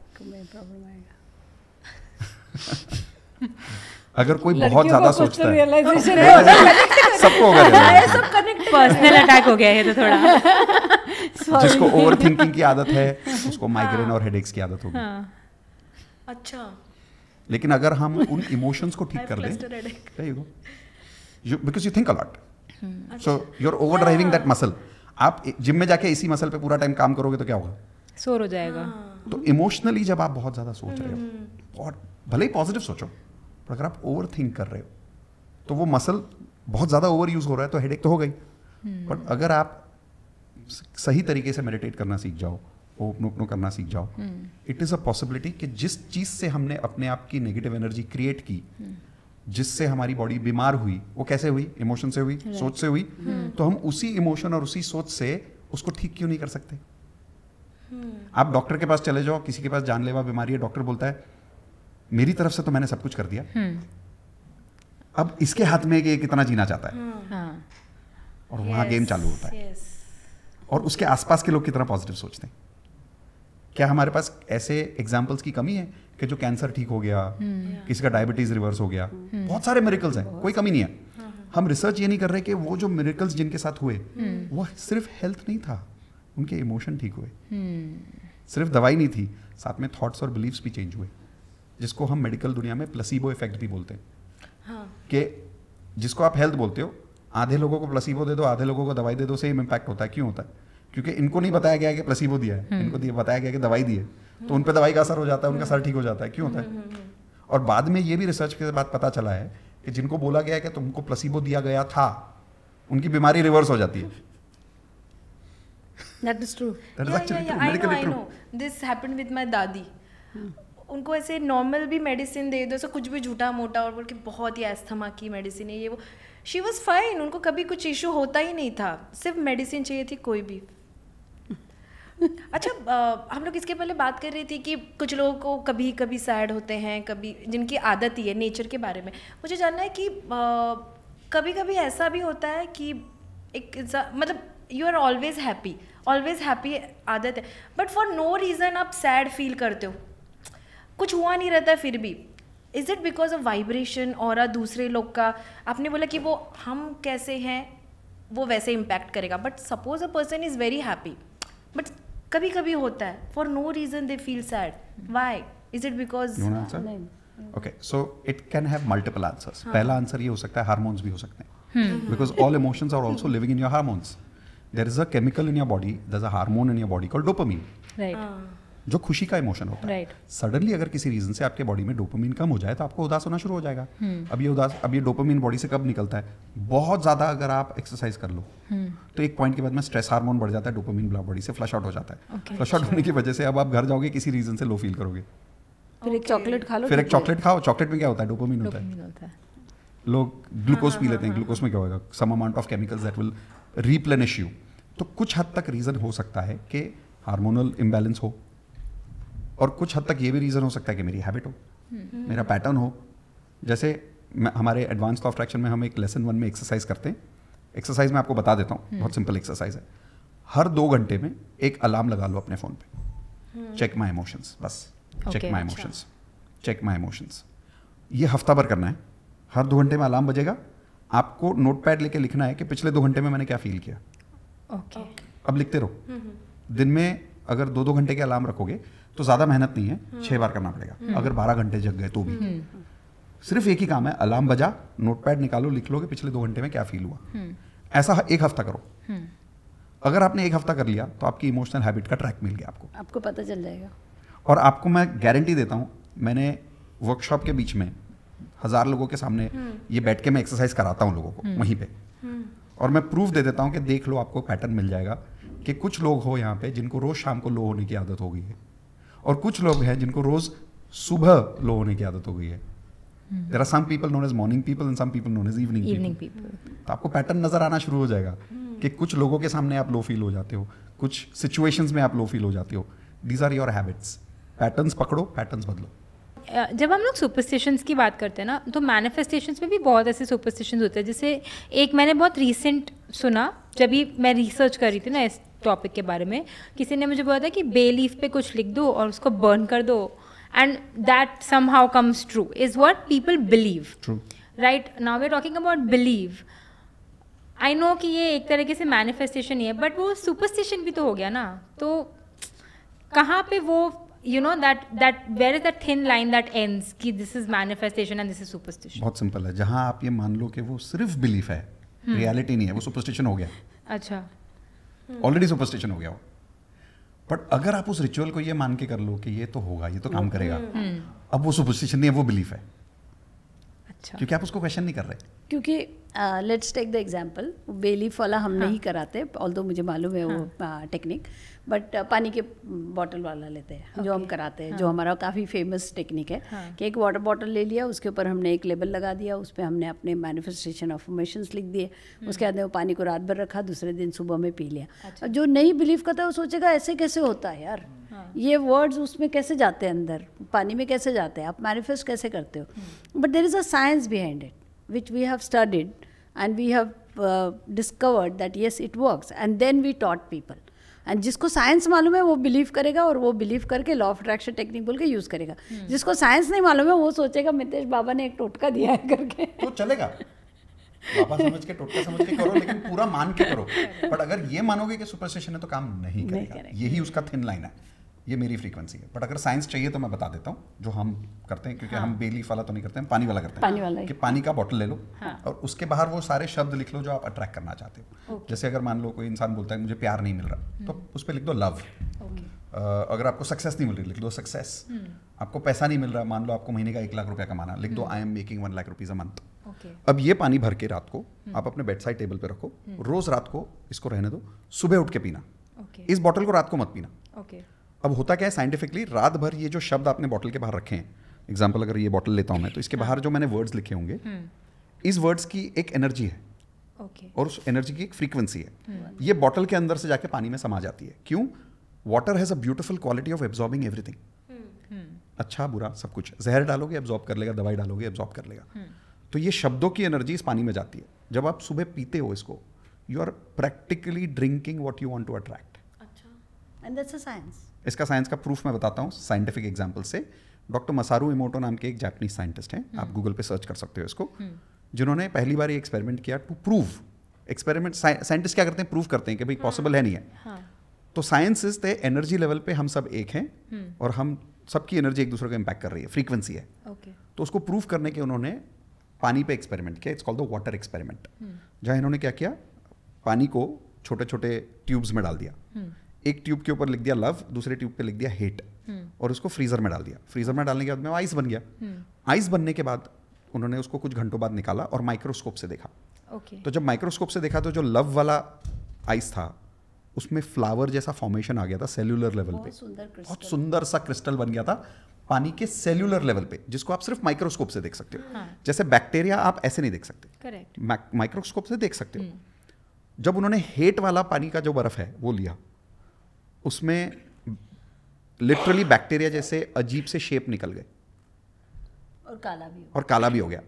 S1: *laughs* अगर कोई बहुत ज्यादा सोचता तो है *laughs* *laughs* सबको
S5: पर्सनल अटैक हो गया है तो
S4: थोड़ा
S5: जिसको ओवर थिंकिंग की आदत है उसको माइग्रेन हाँ। और
S1: हेडेक्स की आदत होगी
S5: हाँ। अच्छा
S1: लेकिन अगर हम उन इमोशंस को ठीक कर
S5: दें
S1: because you think a lot so you're over driving that muscle आप जिम में जाके इसी मसल पे पूरा टाइम काम करोगे तो क्या होगा सोर हो जाएगा तो इमोशनली जब आप बहुत ज्यादा सोच रहे हो हम्म। बहुत भले ही पॉजिटिव सोचो पर अगर आप ओवर थिंक कर रहे हो तो वो मसल बहुत ज़्यादा ओवर यूज़ हो रहा है तो हेड तो हो गई बट हम्म। अगर आप सही तरीके से मेडिटेट करना सीख जाओ ओपन ओपनो करना सीख जाओ इट इज़ अ पॉसिबिलिटी कि जिस चीज़ से हमने अपने आप की नेगेटिव एनर्जी क्रिएट की हम्म। जिससे हमारी बॉडी बीमार हुई वो कैसे हुई इमोशन से हुई right. सोच से हुई hmm. तो हम उसी इमोशन और उसी सोच से उसको ठीक क्यों नहीं कर सकते
S5: hmm.
S1: आप डॉक्टर के पास चले जाओ किसी के पास जानलेवा बीमारी है डॉक्टर बोलता है मेरी तरफ से तो मैंने सब कुछ कर दिया हम्म। अब इसके हाथ में कि कितना जीना चाहता है
S5: हम्म। हाँ।
S1: और वहां गेम चालू होता है और उसके आसपास के लोग कितना पॉजिटिव सोचते हैं क्या हमारे पास ऐसे एग्जाम्पल्स की कमी है कि जो कैंसर ठीक हो गया हम्म। किसी का डायबिटीज रिवर्स हो गया बहुत सारे मेरिकल्स हैं कोई कमी नहीं है हाँ, हाँ। हम रिसर्च ये नहीं कर रहे कि वो जो मेरिकल्स जिनके साथ हुए वो सिर्फ हेल्थ नहीं था उनके इमोशन ठीक हुए सिर्फ दवाई नहीं थी साथ में थॉट्स और बिलीव्स भी चेंज हुए जिसको हम मेडिकल दुनिया में प्लसीबो इफेक्ट भी बोलते हैं हाँ. कि जिसको आप हेल्थ बोलते हो आधे लोगों को प्लसीबो दे दो आधे लोगों को दवाई दे दो सेम इम्पैक्ट होता है क्यों होता है क्योंकि इनको नहीं बताया गया कि प्लसीबो दिया है हम्म। इनको दिया बताया गया कि दवाई दी है हम्म। तो उन पर दवाई का असर हो जाता है उनका असर हम्म। ठीक हो जाता है क्यों होता है और बाद में ये भी रिसर्च के बाद पता चला है कि जिनको बोला गया है कि तुमको प्लसीबो दिया गया था उनकी बीमारी रिवर्स हो जाती है
S2: That is true.
S3: That is yeah,
S1: actually yeah, yeah. True. I know, I
S3: know. This happened with my dadi. Hmm. उनको ऐसे नॉर्मल भी मेडिसिन दे दो ऐसा कुछ भी झूठा मोटा और बोल के बहुत ही अस्थमा की मेडिसिन है ये वो शी वॉज फाइन उनको कभी कुछ इशू होता ही नहीं था सिर्फ मेडिसिन चाहिए थी कोई भी *laughs* अच्छा आ, हम लोग इसके पहले बात कर रही थी कि कुछ लोगों को कभी कभी सैड होते हैं कभी जिनकी आदत ही है नेचर के बारे में मुझे जानना है कि आ, कभी कभी ऐसा भी होता है कि एक मतलब you are always happy always happy आदत है बट फॉर नो रीज़न आप सैड फील करते हो कुछ हुआ नहीं रहता फिर भी is it because of vibration और दूसरे लोग का आपने बोला कि वो हम कैसे हैं वो वैसे इम्पैक्ट करेगा but suppose a person is very happy but कभी कभी होता है for no reason they feel sad why is it because
S1: okay so it can have multiple answers पहला आंसर ये हो सकता है हारमोन्स भी हो सकते
S5: हैं because
S1: all emotions are also living in your hormones there is a chemical in your body there is a hormone in your body call dopamine right जो खुशी का इमोशन होता है सडनली अगर किसी रीजन से आपके बॉडी में डोपामीन कम हो जाए तो आपको उदास होना शुरू हो जाएगा हम्म। अब ये उदास अब ये डोपामीन बॉडी से कब निकलता है बहुत ज़्यादा अगर आप एक्सरसाइज कर लो हम्म। तो एक पॉइंट के बाद में स्ट्रेस हार्मोन बढ़ जाता है डोपामीन ब्लड बॉडी से फ्लश आउट हो जाता है okay, फ्लश आउट होने की वजह से अब आप घर जाओगे किसी रीजन से लो फील करोगे
S2: फिर एक चॉकलेट खा लो फिर एक चॉकलेट
S1: खाओ चॉकलेट में क्या होता है डोपामीन होता है लोग ग्लूकोज हाँ, पी हाँ, लेते हैं ग्लूकोज हाँ, में क्या होगा some amount of chemicals that will replenish you तो कुछ हद तक रीज़न हो सकता है कि हार्मोनल इम्बैलेंस हो और कुछ हद तक ये भी रीज़न हो सकता है कि मेरी हैबिट हो मेरा पैटर्न हो जैसे हमारे एडवांस लॉ ऑफ में हम एक लेसन वन में एक्सरसाइज करते हैं एक्सरसाइज में आपको बता देता हूँ बहुत सिंपल एक्सरसाइज है हर दो घंटे में एक अलार्म लगा लो अपने फ़ोन पे चेक माई इमोशंस बस check my emotions check my emotions ये हफ्ता भर करना है हर दो घंटे में अलार्म बजेगा आपको नोट पैड लेके लिखना है कि पिछले दो घंटे में मैंने क्या फील किया okay. अब लिखते रहो हम्म, हम्म। दिन में अगर दो दो घंटे के अलार्म रखोगे तो ज़्यादा मेहनत नहीं है छह बार करना पड़ेगा हम्म। अगर बारह घंटे जग गए तो भी हम्म। सिर्फ एक ही काम है अलार्म बजा नोटपैड निकालो लिख लो कि पिछले दो घंटे में क्या फील हुआ हम्म। ऐसा एक हफ्ता करो अगर आपने एक हफ्ता कर लिया तो आपकी इमोशनल हैबिट का ट्रैक मिल गया आपको
S2: आपको पता चल जाएगा
S1: और आपको मैं गारंटी देता हूँ मैंने वर्कशॉप के बीच में हज़ार लोगों के सामने ये बैठ के मैं एक्सरसाइज कराता हूँ लोगों को वहीं पे और मैं प्रूफ दे देता हूँ कि देख लो आपको पैटर्न मिल जाएगा कि कुछ लोग हो यहाँ पे जिनको रोज़ शाम को लो होने की आदत हो गई है और कुछ लोग हैं जिनको रोज सुबह लो होने की आदत हो गई है there are some people known as morning people and some people known as evening evening people तो आपको पैटर्न नजर आना शुरू हो जाएगा हम्म। कि कुछ लोगों के सामने आप लो फील हो जाते हो कुछ सिचुएशंस में आप लो फील हो जाते हो these are your habits patterns पकड़ो पैटर्न्स बदलो
S4: जब हम लोग सुपरस्टिशंस की बात करते हैं ना तो मैनिफेस्टेशंस में भी बहुत ऐसे सुपरस्टिशंस होते हैं जैसे एक मैंने बहुत रिसेंट सुना जब भी मैं रिसर्च कर रही थी ना इस टॉपिक के बारे में किसी ने मुझे बोला था कि बे लीफ पे कुछ लिख दो और उसको बर्न कर दो and that somehow comes true is what people believe right now we talking about believe I know कि ये एक तरीके से मैनिफेस्टेशन ही है बट वो सुपरस्टिशन भी तो हो गया ना तो कहाँ पे वो you know that that where is that thin line that ends कि this is manifestation and this is superstition बहुत
S1: सिंपल है जहाँ आप ये मान लो कि वो सिर्फ बिलीफ है रियलिटी हम्म। नहीं है वो सुपरस्टिशन हो गया
S4: अच्छा ऑलरेडी
S1: हम्म। सुपरस्टिशन हो गया हो बट अगर आप उस रिचुअल को ये मान के कर लो कि ये तो होगा ये तो काम हम्म। करेगा हम्म। अब वो सुपरस्टिशन नहीं है वो बिलीफ है अच्छा क्योंकि आप उसको क्वेश्चन नहीं कर रहे
S2: क्योंकि लेट्स टेक द एग्जांपल बेली वाला हम हाँ. नहीं कराते ऑल मुझे मालूम है हाँ. वो टेक्निक uh, बट पानी के बॉटल वाला लेते हैं okay. जो हम कराते हैं हाँ. जो हमारा काफ़ी फेमस टेक्निक है हाँ. कि एक वाटर बॉटल ले लिया उसके ऊपर हमने एक लेबल लगा दिया उस पर हमने अपने मैनिफेस्टेशन ऑफॉर्मेशन लिख दिए हम्म। उसके बाद वो पानी को रात भर रखा दूसरे दिन सुबह में पी लिया अच्छा। जो नहीं बिलीव करता वो सोचेगा ऐसे कैसे होता है यार हाँ। ये वर्ड्स उसमें कैसे जाते हैं अंदर पानी में कैसे जाते हैं आप मैनिफेस्ट कैसे करते हो but there is a science behind it which we have studied and we have discovered that yes it works and then we taught people and जिसको साइंस मालूम है वो बिलीव करेगा और वो बिलीव करके लॉ ऑफ अट्रैक्शन टेक्निक बोल के यूज़ करेगा hmm. जिसको साइंस नहीं मालूम है वो सोचेगा मितेश बाबा ने एक टोटका दिया है
S1: करके तो चलेगा बाबा समझ के टोटका समझ के करो लेकिन पूरा मान के करो बट *laughs* अगर ये मानोगे कि सुपरस्टिशन है तो काम नहीं करेगा यही उसका थिन लाइन है ये मेरी फ्रीक्वेंसी है बट अगर साइंस चाहिए तो मैं बता देता हूँ जो हम करते हैं क्योंकि हाँ. हम बेली वाला तो नहीं करते हैं पानी वाला करते हैं पानी वाला कि पानी का बॉटल ले लो हाँ. और उसके बाहर वो सारे शब्द लिख लो जो आप अट्रैक्ट करना चाहते हो जैसे अगर मान लो कोई इंसान बोलता है मुझे प्यार नहीं मिल रहा तो हम्म। उस पर लिख दो लव अगर आपको सक्सेस नहीं मिल रही लिख दो सक्सेस हम्म। आपको पैसा नहीं मिल रहा मान लो आपको महीने का एक लाख रुपया कमाना लिख दो I am making one lakh rupees a month अब ये पानी भर के रात को हम्म। आप अपने बेड साइड टेबल पे रखो रोज़ रात को इसको रहने दो सुबह उठ के पीना इस बॉटल को रात को मत पीना अब होता क्या है साइंटिफिकली रात भर ये जो शब्द आपने बॉटल के बाहर रखे हैं एग्जाम्पल अगर ये बॉटल लेता हूँ मैं तो इसके हाँ। बाहर जो मैंने वर्ड्स लिखे होंगे हम्म। इस वर्ड्स की एक एनर्जी है okay. और उस एनर्जी की एक फ्रीक्वेंसी है hmm. ये बॉटल के अंदर से जाके पानी में समा जाती है क्यों water has a beautiful quality of absorbing
S5: everything
S1: अच्छा बुरा सब कुछ जहर डालोगे एब्जॉर्ब कर लेगा दवाई डालोगे एब्जॉर्ब कर लेगा
S2: hmm.
S1: तो ये शब्दों की एनर्जी इस पानी में जाती है जब आप सुबह पीते हो इसको you are practically drinking what you want to attract
S2: and that's a science
S1: इसका साइंस का प्रूफ मैं बताता हूँ साइंटिफिक एग्जाम्पल से डॉक्टर मसारू इमोटो नाम के एक जापनीज साइंटिस्ट हैं आप गूगल हम्म। पे सर्च कर सकते हो इसको हम्म। जिन्होंने पहली बार ये एक्सपेरिमेंट किया टू प्रूव एक्सपेरिमेंट साइंटिस्ट क्या करते हैं प्रूव करते हैं कि भाई पॉसिबल हाँ। है नहीं है हाँ। तो science is the energy level पे हम सब एक हैं हम्म। और हम सबकी एनर्जी एक दूसरे को इम्पैक्ट कर रही है फ्रीक्वेंसी है तो उसको प्रूव करने के उन्होंने पानी पे एक्सपेरिमेंट किया it's called the water experiment जहाँ इन्होंने क्या किया पानी को छोटे छोटे ट्यूब्स में डाल दिया एक ट्यूब के ऊपर लिख दिया लव दूसरे ट्यूब पे लिख दिया हेट हम्म। और उसको फ्रीजर में डाल दिया फ्रीजर में डालने के बाद में आइस बन गया आइस हम्म। बनने के बाद उन्होंने उसको कुछ घंटों बाद निकाला और माइक्रोस्कोप से देखा ओके तो जब माइक्रोस्कोप से देखा तो जो लव वाला आइस था उसमें फ्लावर जैसा फॉर्मेशन आ गया था सेल्यूलर लेवल पे बहुत सुंदर सा क्रिस्टल बन गया था पानी के सेल्यूलर लेवल पे जिसको आप सिर्फ माइक्रोस्कोप से देख सकते हो हाँ. जैसे बैक्टीरिया आप ऐसे नहीं देख
S5: सकते
S1: माइक्रोस्कोप से देख सकते हो हम्म। जब उन्होंने हेट वाला पानी का जो बर्फ है वो लिया उसमें लिटरली बैक्टीरिया जैसे अजीब से शेप निकल गए और काला भी और काला भी हो गया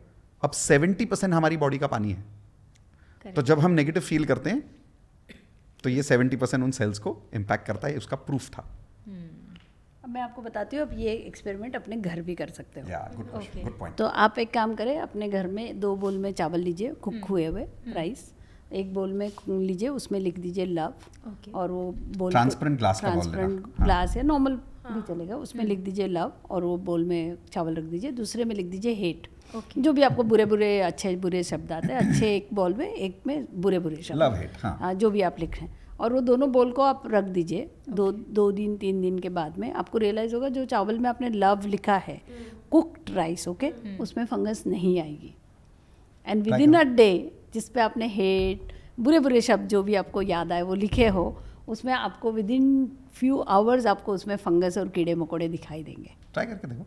S1: अब सेवेंटी परसेंट हमारी बॉडी का पानी
S2: है
S5: तो
S1: जब हम नेगेटिव फील करते हैं तो ये सेवेंटी परसेंट उन सेल्स को इम्पैक्ट करता है उसका प्रूफ था
S2: हम्म। अब मैं आपको बताती हूँ आप ये एक्सपेरिमेंट अपने घर भी कर सकते हो गुड पॉइंट तो आप एक काम करें अपने घर में दो बोल में चावल लीजिए कुक हम्म। हुए हुए राइस हम्म। एक बोल में लीजिए उसमें लिख दीजिए लव okay. और वो बोल ट्रांसपेरेंट ग्लास ट्रांसपेरेंट ग्लास है नॉर्मल भी चलेगा उसमें हम्म। लिख दीजिए लव और वो बोल में चावल रख दीजिए दूसरे में लिख दीजिए हेट okay. जो भी आपको बुरे बुरे अच्छे बुरे शब्द आते हैं अच्छे एक बॉल में एक में बुरे बुरे शब्द लव हेट हाँ।, हाँ. जो भी आप लिख रहे हैं और वो दोनों बोल को आप रख दीजिए okay. दो दो दिन तीन दिन के बाद में आपको रियलाइज़ होगा जो चावल में आपने लव लिखा है कुकड राइस ओके उसमें फंगस नहीं आएगी and within a day जिस पे आपने हेट बुरे बुरे शब्द जो भी आपको याद आए वो लिखे हो उसमें आपको विद इन फ्यू आवर्स आपको उसमें फंगस और कीड़े मकोड़े दिखाई देंगे
S1: ट्राई करके देखो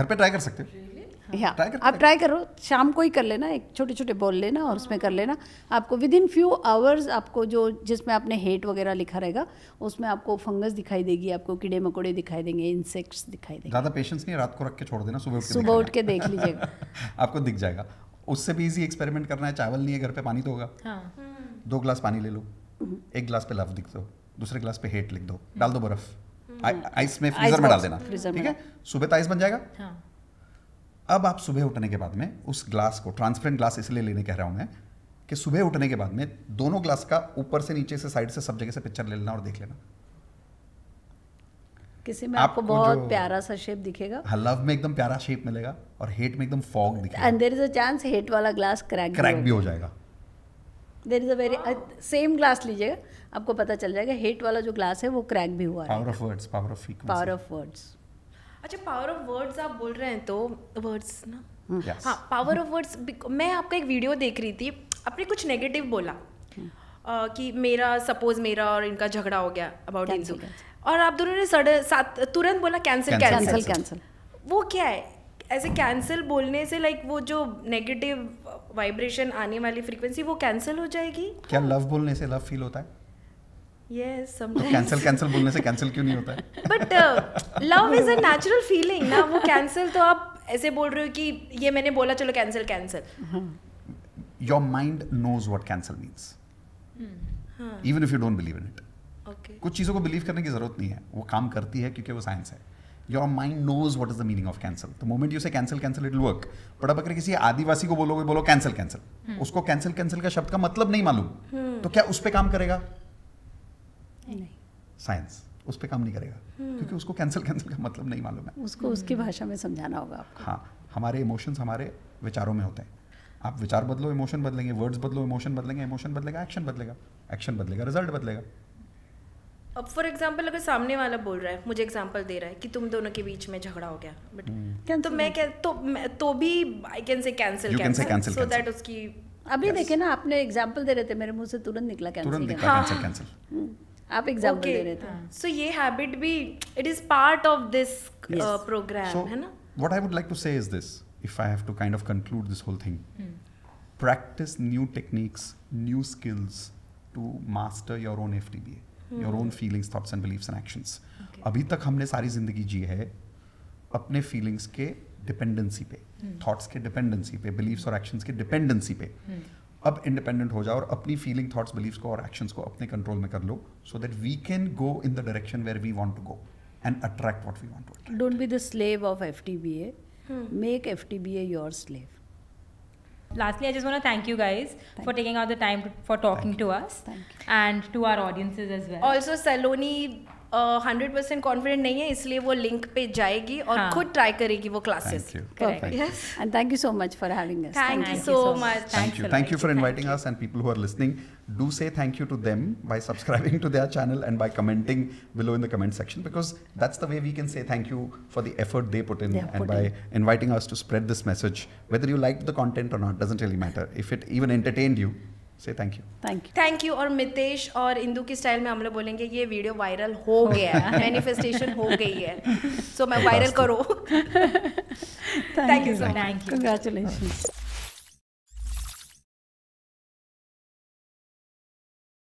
S1: घर पे ट्राई कर सकते हो
S2: या हाँ। आप ट्राई करो शाम को ही कर लेना एक छोटे छोटे बोल लेना और उसमें कर लेना आपको विद इन फ्यू आवर्स आपको जो जिसमें आपने हेट वगैरह लिखा रहेगा उसमें आपको फंगस दिखाई देगी आपको कीड़े मकोड़े दिखाई देंगे इंसेक्ट्स दिखाई देंगे
S1: ज़्यादा पेशेंस नहीं रात को रख के छोड़ देना सुबह सुबह उठ के देख लीजिएगा *laughs* आपको दिख जाएगा उससे भी इजी एक्सपेरिमेंट करना है चावल नहीं है घर पे पानी तो होगा
S2: हाँ. हम्म।
S1: दो ग्लास पानी ले लो हम्म। एक ग्लास पे लव लिख दो दूसरे ग्लास पे हेट लिख दो हम्म। डाल दो बर्फ आइस में फ्रीजर में डाल देना ठीक है सुबह तो आइस बन जाएगा हाँ। अब आप सुबह उठने के बाद में उस ग्लास को ट्रांसपेरेंट ग्लास इसलिए लेने कह रहा हूँ मैं कि सुबह उठने के बाद में दोनों ग्लास का ऊपर से नीचे से साइड से सब जगह से पिक्चर ले लेना और देख लेना
S2: किसी में आपको, बहुत प्यारा सा शेप दिखेगा
S1: लव हाँ, में एकदम प्यारा शेप मिलेगा और हेट में एकदम फॉग दिखेगा
S2: and there is a chance hate वाला ग्लास क्रैक क्रैक भी हो जाएगा there is a very same glass लीजिएगा आपको पता चल जाएगा हेट वाला जो ग्लास है वो क्रैक भी हुआ है power
S1: of words power of frequency power of
S2: words
S3: अच्छा पावर ऑफ वर्ड्स आप बोल रहे हैं तो वर्ड्स ना hmm. हाँ पावर ऑफ वर्ड्स मैं आपका एक वीडियो देख रही थी आपने कुछ नेगेटिव बोला hmm. कि मेरा सपोज मेरा और इनका झगड़ा हो गया अबाउट इंसू और आप दोनों ने सडन तुरंत बोला कैंसिल कैंसिल कैंसिल वो क्या है ऐसे कैंसिल बोलने से लाइक वो जो नेगेटिव वाइब्रेशन आने वाली फ्रीक्वेंसी वो कैंसिल हो जाएगी
S1: क्या लव बोलने से लव फील होता है
S3: कैंसिल कैंसिल
S1: तो बोलने से कैंसिल क्यों नहीं होता है
S3: but love is a natural feeling ना वो कैंसिल तो आप ऐसे बोल रहे हो कि ये मैंने बोला चलो cancel cancel
S1: your mind knows what cancel means even if you don't believe in it okay. कुछ चीज़ों को बिलीव करने की ज़रूरत नहीं है वो काम करती है क्योंकि वो साइंस है your mind knows what is the meaning of cancel the moment you say cancel cancel it work but अब अगर किसी आदिवासी को बोलोगे बोलो कैंसिल कैंसिल हम्म। उसको कैंसिल कैंसिल का शब्द का मतलब नहीं मालूम hmm. तो क्या उस पर काम करेगा नहीं साइंस उस पर काम नहीं करेगा hmm. क्योंकि उसको कैंसिल कैंसिल का मतलब नहीं मालूम है
S2: उसको उसकी भाषा में समझाना होगा आपको
S1: हाँ हमारे इमोशंस हमारे विचारों में होते हैं आप विचार बदलो इमोशन बदलेंगे वर्ड्स बदलो इमोशन बदलेंगे इमोशन बदलेगा एक्शन बदलेगा एक्शन बदलेगा रिजल्ट बदलेगा
S3: अब फॉर एग्जाम्पल अगर सामने वाला बोल रहा है मुझे एग्जाम्पल दे रहा है कि तुम दोनों के बीच में झगड़ा हो गया बट hmm. तो मैं क्या तो मैं, तो भी
S2: I can say cancel so that उसकी अभी yes. देखे ना आपने एग्जाम्पल दे रहे थे मेरे मुंह से तुरंत निकला
S5: कैंसिल कैंसिल
S1: कैंसिल
S2: आप एग्जाम्पल okay. दे रहे थे सो hmm. ये
S3: हैबिट भी it is part of this program है ना
S1: what I would like to say is this if I have to kind of conclude this whole thing practice new techniques new skills to master your own FTBA your own feelings thoughts and beliefs and actions अभी तक हमने सारी जिंदगी जी है अपने feelings के dependency पे thoughts hmm. के डिपेंडेंसी पे बिलीव्स और एक्शंस के डिपेंडेंसी पे hmm. अब इंडिपेंडेंट हो जाओ और अपनी फीलिंग थॉट्स बिलीव्स को और एक्शंस को अपने कंट्रोल में कर लो so that we can go in the direction where we want to go and attract what we want
S4: to don't be the slave of FTBA make FTBA your slave lastly, I just want to thank you guys thank for taking out the time to, for talking to us and to our audiences as well. Also, Saloni hundred percent
S3: confident नहीं है इसलिए वो link पे जाएगी और हाँ. खुद try करेगी वो classes thank
S2: you so much for having us thank you so much thank you thank you
S1: for inviting us and people who are listening do say thank you to them by subscribing to their channel and by commenting below in the comment section because that's the way we can say thank you for the effort they put in and by inviting us to spread this message weather you like the content or not doesn't really matter if it even entertained you say thank you
S2: thank you
S3: thank you और मितेश और इंदू की style में हम लोग बोलेंगे ये video viral हो गया है मैनिफेस्टेशन हो गई है सो *laughs* so, मैं वायरल करो thank you so you congratulation